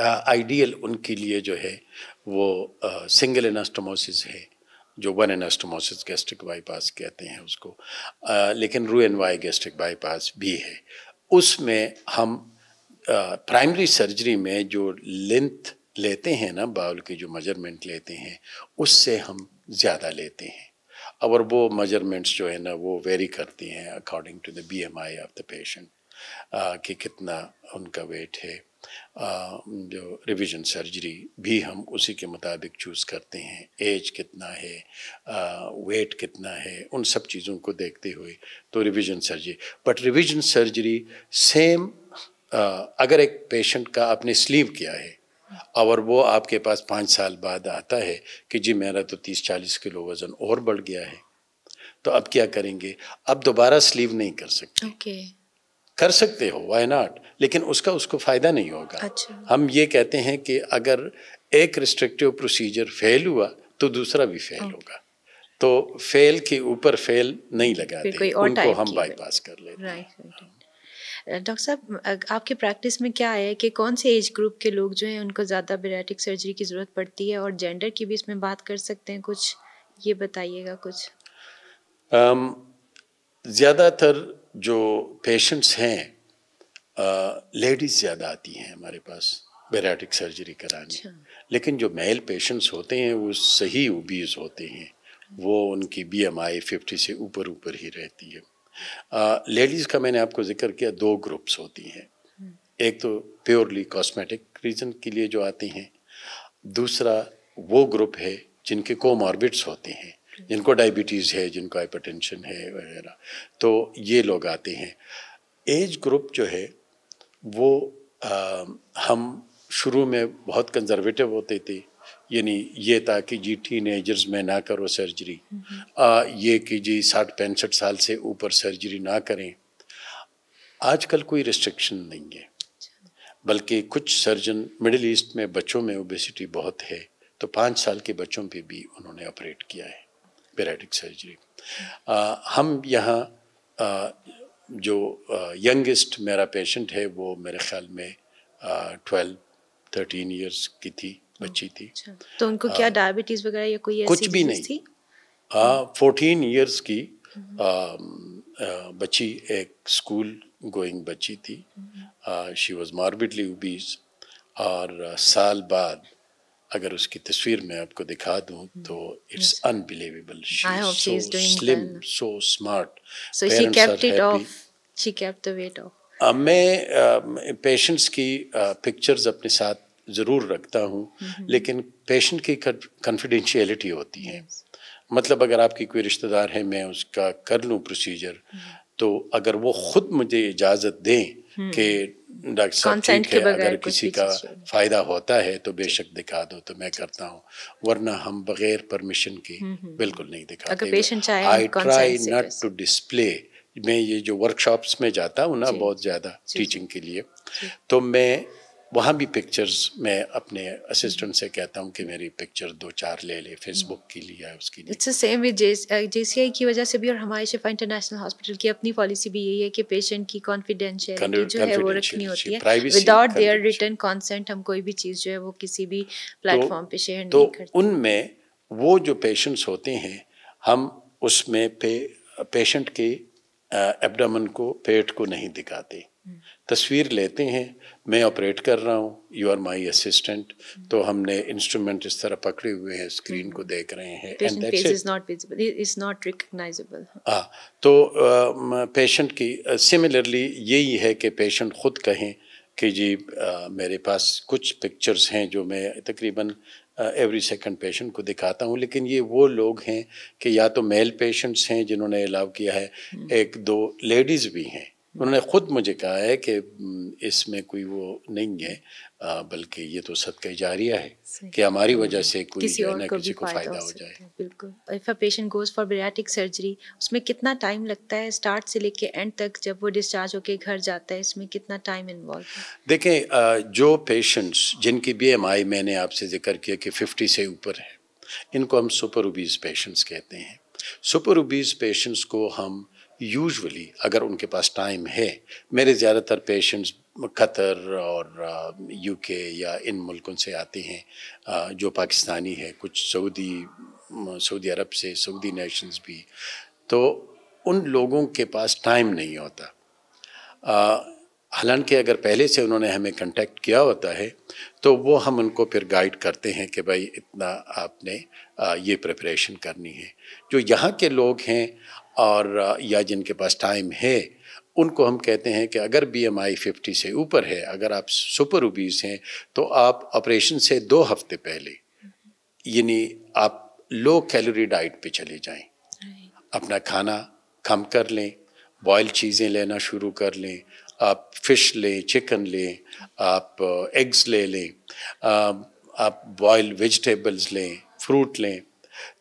आइडियल उनके लिए जो है वो सिंगल एनास्टोमोसिस है जो वन एनास्टोमोसिस गैस्ट्रिक बाईपास कहते हैं उसको आ, लेकिन रू एन वाई गैस्ट्रिक बाईपास भी है उसमें हम प्राइमरी सर्जरी में जो लेंथ लेते हैं ना बाउल के जो मेजरमेंट लेते हैं उससे हम ज़्यादा लेते हैं और वो मेजरमेंट्स जो है ना वो वेरी करती हैं according to the B M I of the patient कि कितना उनका वेट है आ, जो रिवीजन सर्जरी भी हम उसी के मुताबिक चूज़ करते हैं एज कितना है आ, वेट कितना है उन सब चीज़ों को देखते हुए तो revision surgery but revision surgery same ah, अगर एक पेशेंट का आपने स्लीव किया है और वो आपके पास पाँच साल बाद आता है कि जी मेरा तो तीस चालीस किलो वज़न और बढ़ गया है तो अब क्या करेंगे अब दोबारा स्लीव नहीं कर सकते okay. कर सकते हो वाई नॉट लेकिन उसका उसको फ़ायदा नहीं होगा अच्छा। हम ये कहते हैं कि अगर एक रिस्ट्रिक्टिव प्रोसीजर फेल हुआ तो दूसरा भी फेल okay. होगा तो फेल के ऊपर फेल नहीं लगाते उनको हम बाईपास कर लेते हैं डॉक्टर साहब आपके प्रैक्टिस में क्या है कि कौन से एज ग्रुप के लोग जो हैं उनको ज़्यादा बेरेटिक सर्जरी की ज़रूरत पड़ती है और जेंडर की भी इसमें बात कर सकते हैं कुछ ये बताइएगा कुछ um, ज़्यादातर जो पेशेंट्स हैं लेडीज़ ज़्यादा आती हैं हमारे पास बेराटिक सर्जरी कराने अच्छा। लेकिन जो मेल पेशेंट्स होते हैं वो सही ओबीज होते हैं वो उनकी बीएमआई 50 से ऊपर ऊपर ही रहती है लेडीज़ का मैंने आपको जिक्र किया दो ग्रुप्स होती हैं हम्म। एक तो प्योरली कॉस्मेटिक रीज़न के लिए जो आती हैं दूसरा वो ग्रुप है जिनके कोमॉर्बिड्स होते हैं हम्म। जिनको डायबिटीज़ है जिनको हाइपरटेंशन है वगैरह तो ये लोग आते हैं एज ग्रुप जो है वो आ, हम शुरू में बहुत कंजर्वेटिव होते थे यानी ये था कि जी एजर्स में ना करो सर्जरी हम्म। आ, ये कि जी साठ पैंसठ साल से ऊपर सर्जरी ना करें आजकल कोई रिस्ट्रिक्शन नहीं है अच्छा। बल्कि कुछ सर्जन मिडिल ईस्ट में बच्चों में ओबेसिटी बहुत है तो पाँच साल के बच्चों पे भी उन्होंने ऑपरेट किया है पेराटिक सर्जरी आ, हम यहाँ जो यंगेस्ट मेरा पेशेंट है वो मेरे ख्याल में ट्वेल्व थर्टीन ईयर्स की थी बच्ची थी अच्छा, तो उनको क्या डायबिटीज वगैरह या कोई कुछ भी नहीं हाँ फोर्टीन ईयर्स की हम्म। बच्ची एक स्कूल गोइंग बच्ची थी शी वॉज मार्बिडली उबीज और साल बाद अगर उसकी तस्वीर मैं आपको दिखा दूं हम्म। तो it's unbelievable she so slim so smart so she kept it off she kept the weight off मैं पेशेंट्स की पिक्चर्स अपने साथ ज़रूर रखता हूँ लेकिन पेशेंट की कन्फिडेंशियलिटी होती है मतलब अगर आपकी कोई रिश्तेदार है मैं उसका कर लूँ प्रोसीजर हम्म। तो अगर वो ख़ुद मुझे इजाज़त दें हम्म। कि डॉक्टर साहब ठीक है अगर किसी का फ़ायदा होता है तो बेशक दिखा दो तो मैं करता हूँ वरना हम बग़ैर परमिशन के बिल्कुल नहीं दिखाते I try not to display मैं ये जो वर्कशॉप्स में जाता हूँ ना बहुत ज़्यादा टीचिंग के लिए तो मैं वहाँ भी पिक्चर्स मैं अपने असिस्टेंट से कहता हूँ कि मेरी पिक्चर दो चार ले ले फेसबुक की लिया है उसकी इट्स सेम जेसीआई की वजह से भी और हमारे शिफा इंटरनेशनल हॉस्पिटल की अपनी पॉलिसी भी यही है कि पेशेंट की कॉन्फिडेंशियल जो है वो रखनी होती है विदाउट देयर रिटर्न कॉन्सेंट हम कोई भी चीज़ जो है वो किसी भी प्लेटफॉर्म पर तो- पे शेयर नहीं तो करते उनमें वो जो पेशेंट्स होते हैं हम उसमें पे पेशेंट के एब्डामन uh, को पेट को नहीं दिखाते तस्वीर लेते हैं मैं ऑपरेट कर रहा हूँ यू आर माई असिस्टेंट तो हमने इंस्ट्रूमेंट इस तरह पकड़े हुए हैं स्क्रीन को देख रहे हैं हाँ।, हाँ तो पेशेंट की सिमिलरली यही है कि पेशेंट खुद कहें कि जी मेरे पास कुछ पिक्चर्स हैं जो मैं तकरीबन एवरी सेकंड पेशेंट को दिखाता हूँ लेकिन ये वो लोग हैं कि या तो मेल पेशेंट्स हैं जिन्होंने अलाव किया है हम्म। एक दो लेडीज़ भी हैं उन्होंने ख़ुद मुझे कहा है कि इसमें कोई वो नहीं है बल्कि ये तो सदका जारिया है कि हमारी वजह से कोई किसी और को, किसी को फ़ायदा हो जाए बिल्कुल patient goes for bariatric surgery उसमें कितना टाइम लगता है स्टार्ट से लेके एंड तक जब वो डिस्चार्ज होकर घर जाता है इसमें कितना टाइम इन्वॉल्व देखें जो पेशेंट्स जिनकी बी एम आई मैंने आपसे जिक्र किया कि फिफ्टी से ऊपर है इनको हम सुपर उबीज़ पेशेंट्स कहते हैं सुपर उबीज़ पेशेंट्स को हम यूजुअली अगर उनके पास टाइम है मेरे ज़्यादातर पेशेंट्स कतर और यूके या इन मुल्कों से आते हैं जो पाकिस्तानी है कुछ सऊदी सऊदी अरब से सऊदी नेशंस भी तो उन लोगों के पास टाइम नहीं होता हालांकि अगर पहले से उन्होंने हमें कांटेक्ट किया होता है तो वो हम उनको फिर गाइड करते हैं कि भाई इतना आपने ये प्रिपरेशन करनी है जो यहाँ के लोग हैं और या जिनके पास टाइम है उनको हम कहते हैं कि अगर बी एम आई फिफ्टी से ऊपर है अगर आप सुपर उबीज हैं तो आप ऑपरेशन से दो हफ्ते पहले यानी आप लो कैलोरी डाइट पे चले जाएं अपना खाना कम कर लें बॉयल चीज़ें लेना शुरू कर लें आप फिश लें चिकन लें आप एग्स ले लें आप बॉयल वेजिटेबल्स लें फ्रूट लें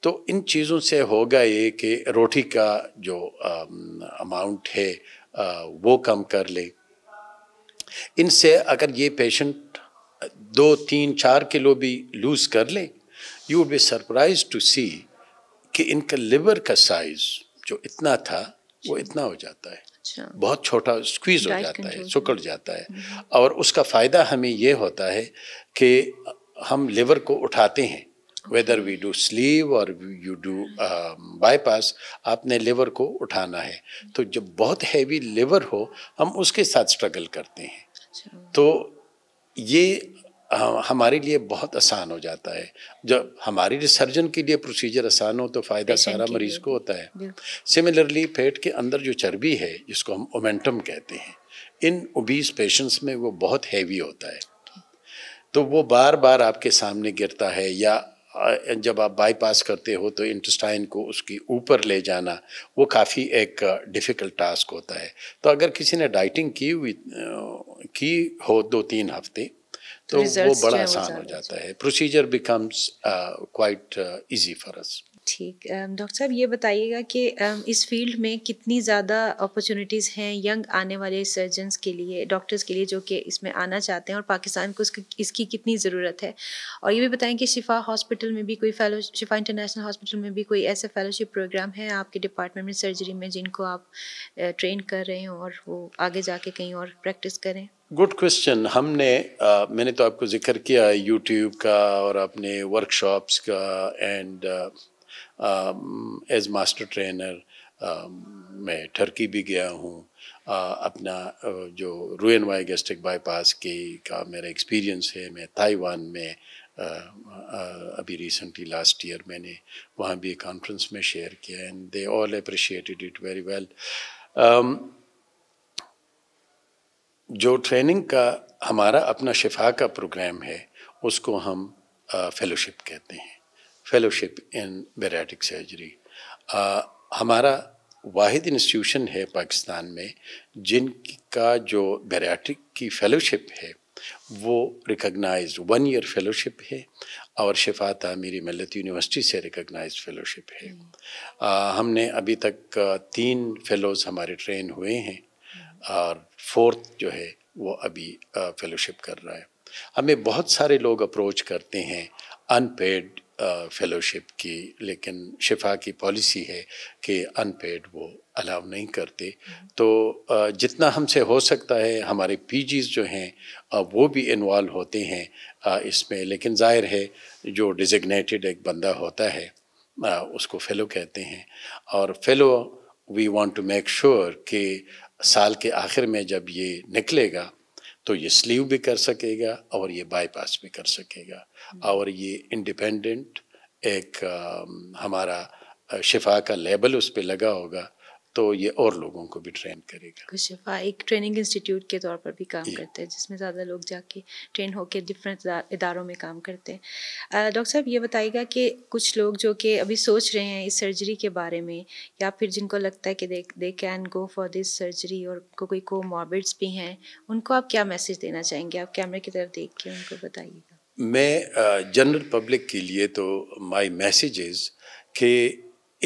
तो इन चीज़ों से होगा ये कि रोटी का जो अमाउंट है आ, वो कम कर ले इनसे अगर ये पेशेंट दो तीन चार किलो भी लूज़ कर ले you would be surprise to see कि इनका लिवर का साइज़ जो इतना था वो इतना हो जाता है अच्छा। बहुत छोटा स्क्वीज़ हो जाता है सुकड़ जाता है हम्म। और उसका फ़ायदा हमें ये होता है कि हम लिवर को उठाते हैं वेदर वी डू स्लीव और यू डू बाईपास आपने लिवर को उठाना है तो जब बहुत हैवी लिवर हो हम उसके साथ स्ट्रगल करते हैं अच्छा। तो ये हमारे लिए बहुत आसान हो जाता है जब हमारे सर्जन के लिए प्रोसीजर आसान हो तो फ़ायदा सारा मरीज को होता है सिमिलरली पेट के अंदर जो चर्बी है जिसको हम ओमेंटम कहते हैं इन ओबीस पेशेंट्स में वो बहुत हैवी होता है तो वो बार बार आपके सामने गिरता है या जब आप बाईपास करते हो तो इंटस्टाइन को उसकी ऊपर ले जाना वो काफ़ी एक डिफ़िकल्ट टास्क होता है तो अगर किसी ने डाइटिंग की हुई की हो दो तीन हफ्ते तो वो बड़ा आसान हो जाता है procedure becomes quite easy for us ठीक डॉक्टर साहब ये बताइएगा कि इस फील्ड में कितनी ज़्यादा अपॉर्चुनिटीज़ हैं यंग आने वाले सर्जन्स के लिए डॉक्टर्स के लिए जो कि इसमें आना चाहते हैं और पाकिस्तान को इसकी, इसकी कितनी ज़रूरत है और ये भी बताएं कि शिफा हॉस्पिटल में भी कोई फेलो शिफा इंटरनेशनल हॉस्पिटल में भी कोई ऐसा फेलोशिप प्रोग्राम है आपके डिपार्टमेंट में सर्जरी में जिनको आप ट्रेन कर रहे हैं और वो आगे जाके कहीं और प्रैक्टिस करें गुड क्वेश्चन हमने आ, मैंने तो आपको जिक्र किया यूट्यूब का और अपने वर्कशॉप्स का एंड एज मास्टर ट्रेनर मैं टर्की भी गया हूँ अपना जो रूएन वाई गैस्ट्रिक बाईपास के का मेरा एक्सपीरियंस है मैं ताइवान में आ, आ, अभी रिसेंटली लास्ट ईयर मैंने वहाँ भी एक कॉन्फ्रेंस में शेयर किया and they all appreciated it very well जो ट्रेनिंग का हमारा अपना शिफा का प्रोग्राम है उसको हम फेलोशिप कहते हैं फेलोशिप इन बेराटिक सर्जरी हमारा वाहिद इंस्टीट्यूशन है पाकिस्तान में जिनका जो बेराटिक की फेलोशिप है वो रिकगनाइज वन ईयर फेलोशिप है और शिफात तामीरी मिलत यूनिवर्सिटी से रिकगनाइज फेलोशिप है हम्म। आ, हमने अभी तक तीन फेलोज़ हमारे ट्रेन हुए हैं और फोर्थ जो है वो अभी फेलोशिप कर रहा है हमें बहुत सारे लोग अप्रोच करते हैं अनपेड फेलोशिप की लेकिन शिफा की पॉलिसी है कि अनपेड वो अलाउ नहीं करते हम्म। तो जितना हमसे हो सकता है हमारे पीजीज जो हैं वो भी इन्वॉल्व होते हैं इसमें लेकिन जाहिर है जो डिजिग्नेटेड एक बंदा होता है उसको फेलो कहते हैं और fellow we want to make sure कि साल के आखिर में जब ये निकलेगा तो ये स्लीव भी कर सकेगा और ये बाईपास भी कर सकेगा और ये इंडिपेंडेंट एक um, हमारा uh, शिफा का लेबल उस पर लगा होगा तो ये और लोगों को भी ट्रेन करेगा कशफा एक ट्रेनिंग इंस्टीट्यूट के तौर पर भी काम करते हैं जिसमें ज़्यादा लोग जाके ट्रेन होकर डिफरेंट इदारों में काम करते हैं डॉक्टर साहब ये बताइएगा कि कुछ लोग जो कि अभी सोच रहे हैं इस सर्जरी के बारे में या फिर जिनको लगता है कि they they can go for this surgery और को कोई को मॉबिट्स भी हैं उनको आप क्या मैसेज देना चाहेंगे आप कैमरे की तरफ देख के उनको बताइएगा मैं जनरल पब्लिक के लिए तो माई मैसेज के कि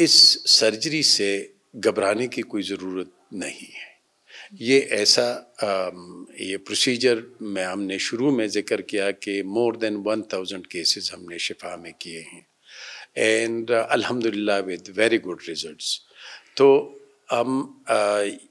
इस सर्जरी से घबराने की कोई ज़रूरत नहीं है ये ऐसा ये प्रोसीजर में हमने शुरू में ज़िक्र किया कि more than one thousand cases हमने शिफा में किए हैं एंड अल्हम्दुलिल्लाह विद वेरी गुड रिजल्ट्स तो हम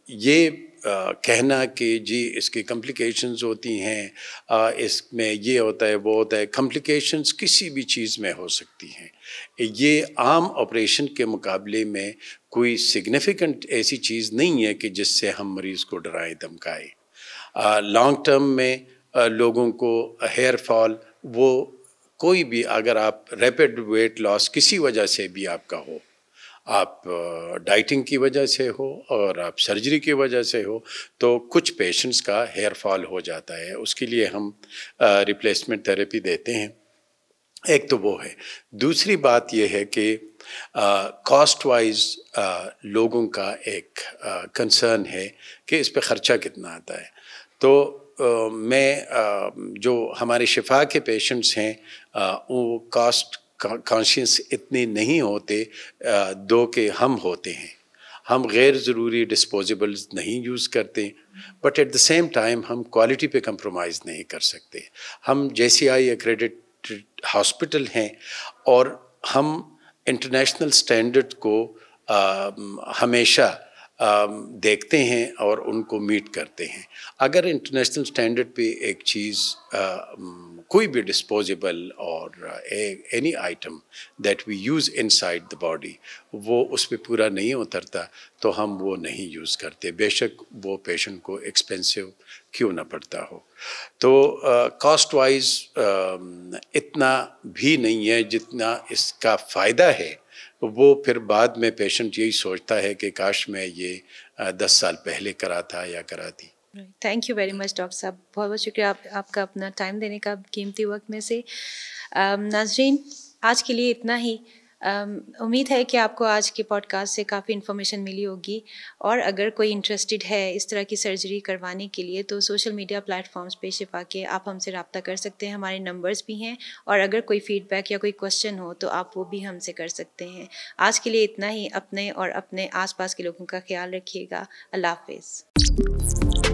ये कहना कि जी इसके कम्प्लिकेशंस होती हैं इसमें ये होता है वो होता है कम्प्लिकेशंस किसी भी चीज़ में हो सकती हैं ये आम ऑपरेशन के मुकाबले में कोई सिग्निफिकेंट ऐसी चीज़ नहीं है कि जिससे हम मरीज़ को डराएं धमकाएं लॉन्ग टर्म में आ, लोगों को हेयर फॉल वो कोई भी अगर आप रैपिड वेट लॉस किसी वजह से भी आपका हो आप डाइटिंग की वजह से हो और आप सर्जरी की वजह से हो तो कुछ पेशेंट्स का हेयर फॉल हो जाता है उसके लिए हम रिप्लेसमेंट थेरेपी देते हैं एक तो वो है दूसरी बात यह है कि कॉस्ट वाइज लोगों का एक कंसर्न है कि इस पर ख़र्चा कितना आता है तो आ, मैं आ, जो हमारे शिफा के पेशेंट्स हैं वो कॉस्ट कॉन्शियस इतने नहीं होते आ, दो के हम होते हैं हम गैर ज़रूरी डिस्पोजेबल्स नहीं यूज़ करते but at the same time हम क्वालिटी पे कंप्रोमाइज़ नहीं कर सकते हम जैसी आई क्रेडिट हॉस्पिटल हैं और हम इंटरनेशनल स्टैंडर्ड को आ, हमेशा आ, देखते हैं और उनको मीट करते हैं अगर इंटरनेशनल स्टैंडर्ड पे एक चीज़ कोई भी डिस्पोजेबल और any item that we use inside the body वो उस पर पूरा नहीं उतरता तो हम वो नहीं यूज़ करते बेशक वो पेशेंट को एक्सपेंसिव क्यों ना पड़ता हो तो कॉस्ट वाइज इतना भी नहीं है जितना इसका फ़ायदा है वो फिर बाद में पेशेंट यही सोचता है कि काश मैं ये दस साल पहले करा था या करा थी thank you very much doctor साहब बहुत बहुत शुक्रिया आप, आपका अपना टाइम देने का कीमती वक्त में से नाजरीन आज के लिए इतना ही Um, उम्मीद है कि आपको आज के पॉडकास्ट से काफ़ी इन्फॉर्मेशन मिली होगी और अगर कोई इंटरेस्टेड है इस तरह की सर्जरी करवाने के लिए तो सोशल मीडिया प्लेटफॉर्म्स पे शिफा के आप हमसे रबता कर सकते हैं हमारे नंबर्स भी हैं और अगर कोई फीडबैक या कोई क्वेश्चन हो तो आप वो भी हमसे कर सकते हैं आज के लिए इतना ही अपने और अपने आसपास के लोगों का ख्याल रखिएगा अल्लाह हाफिज़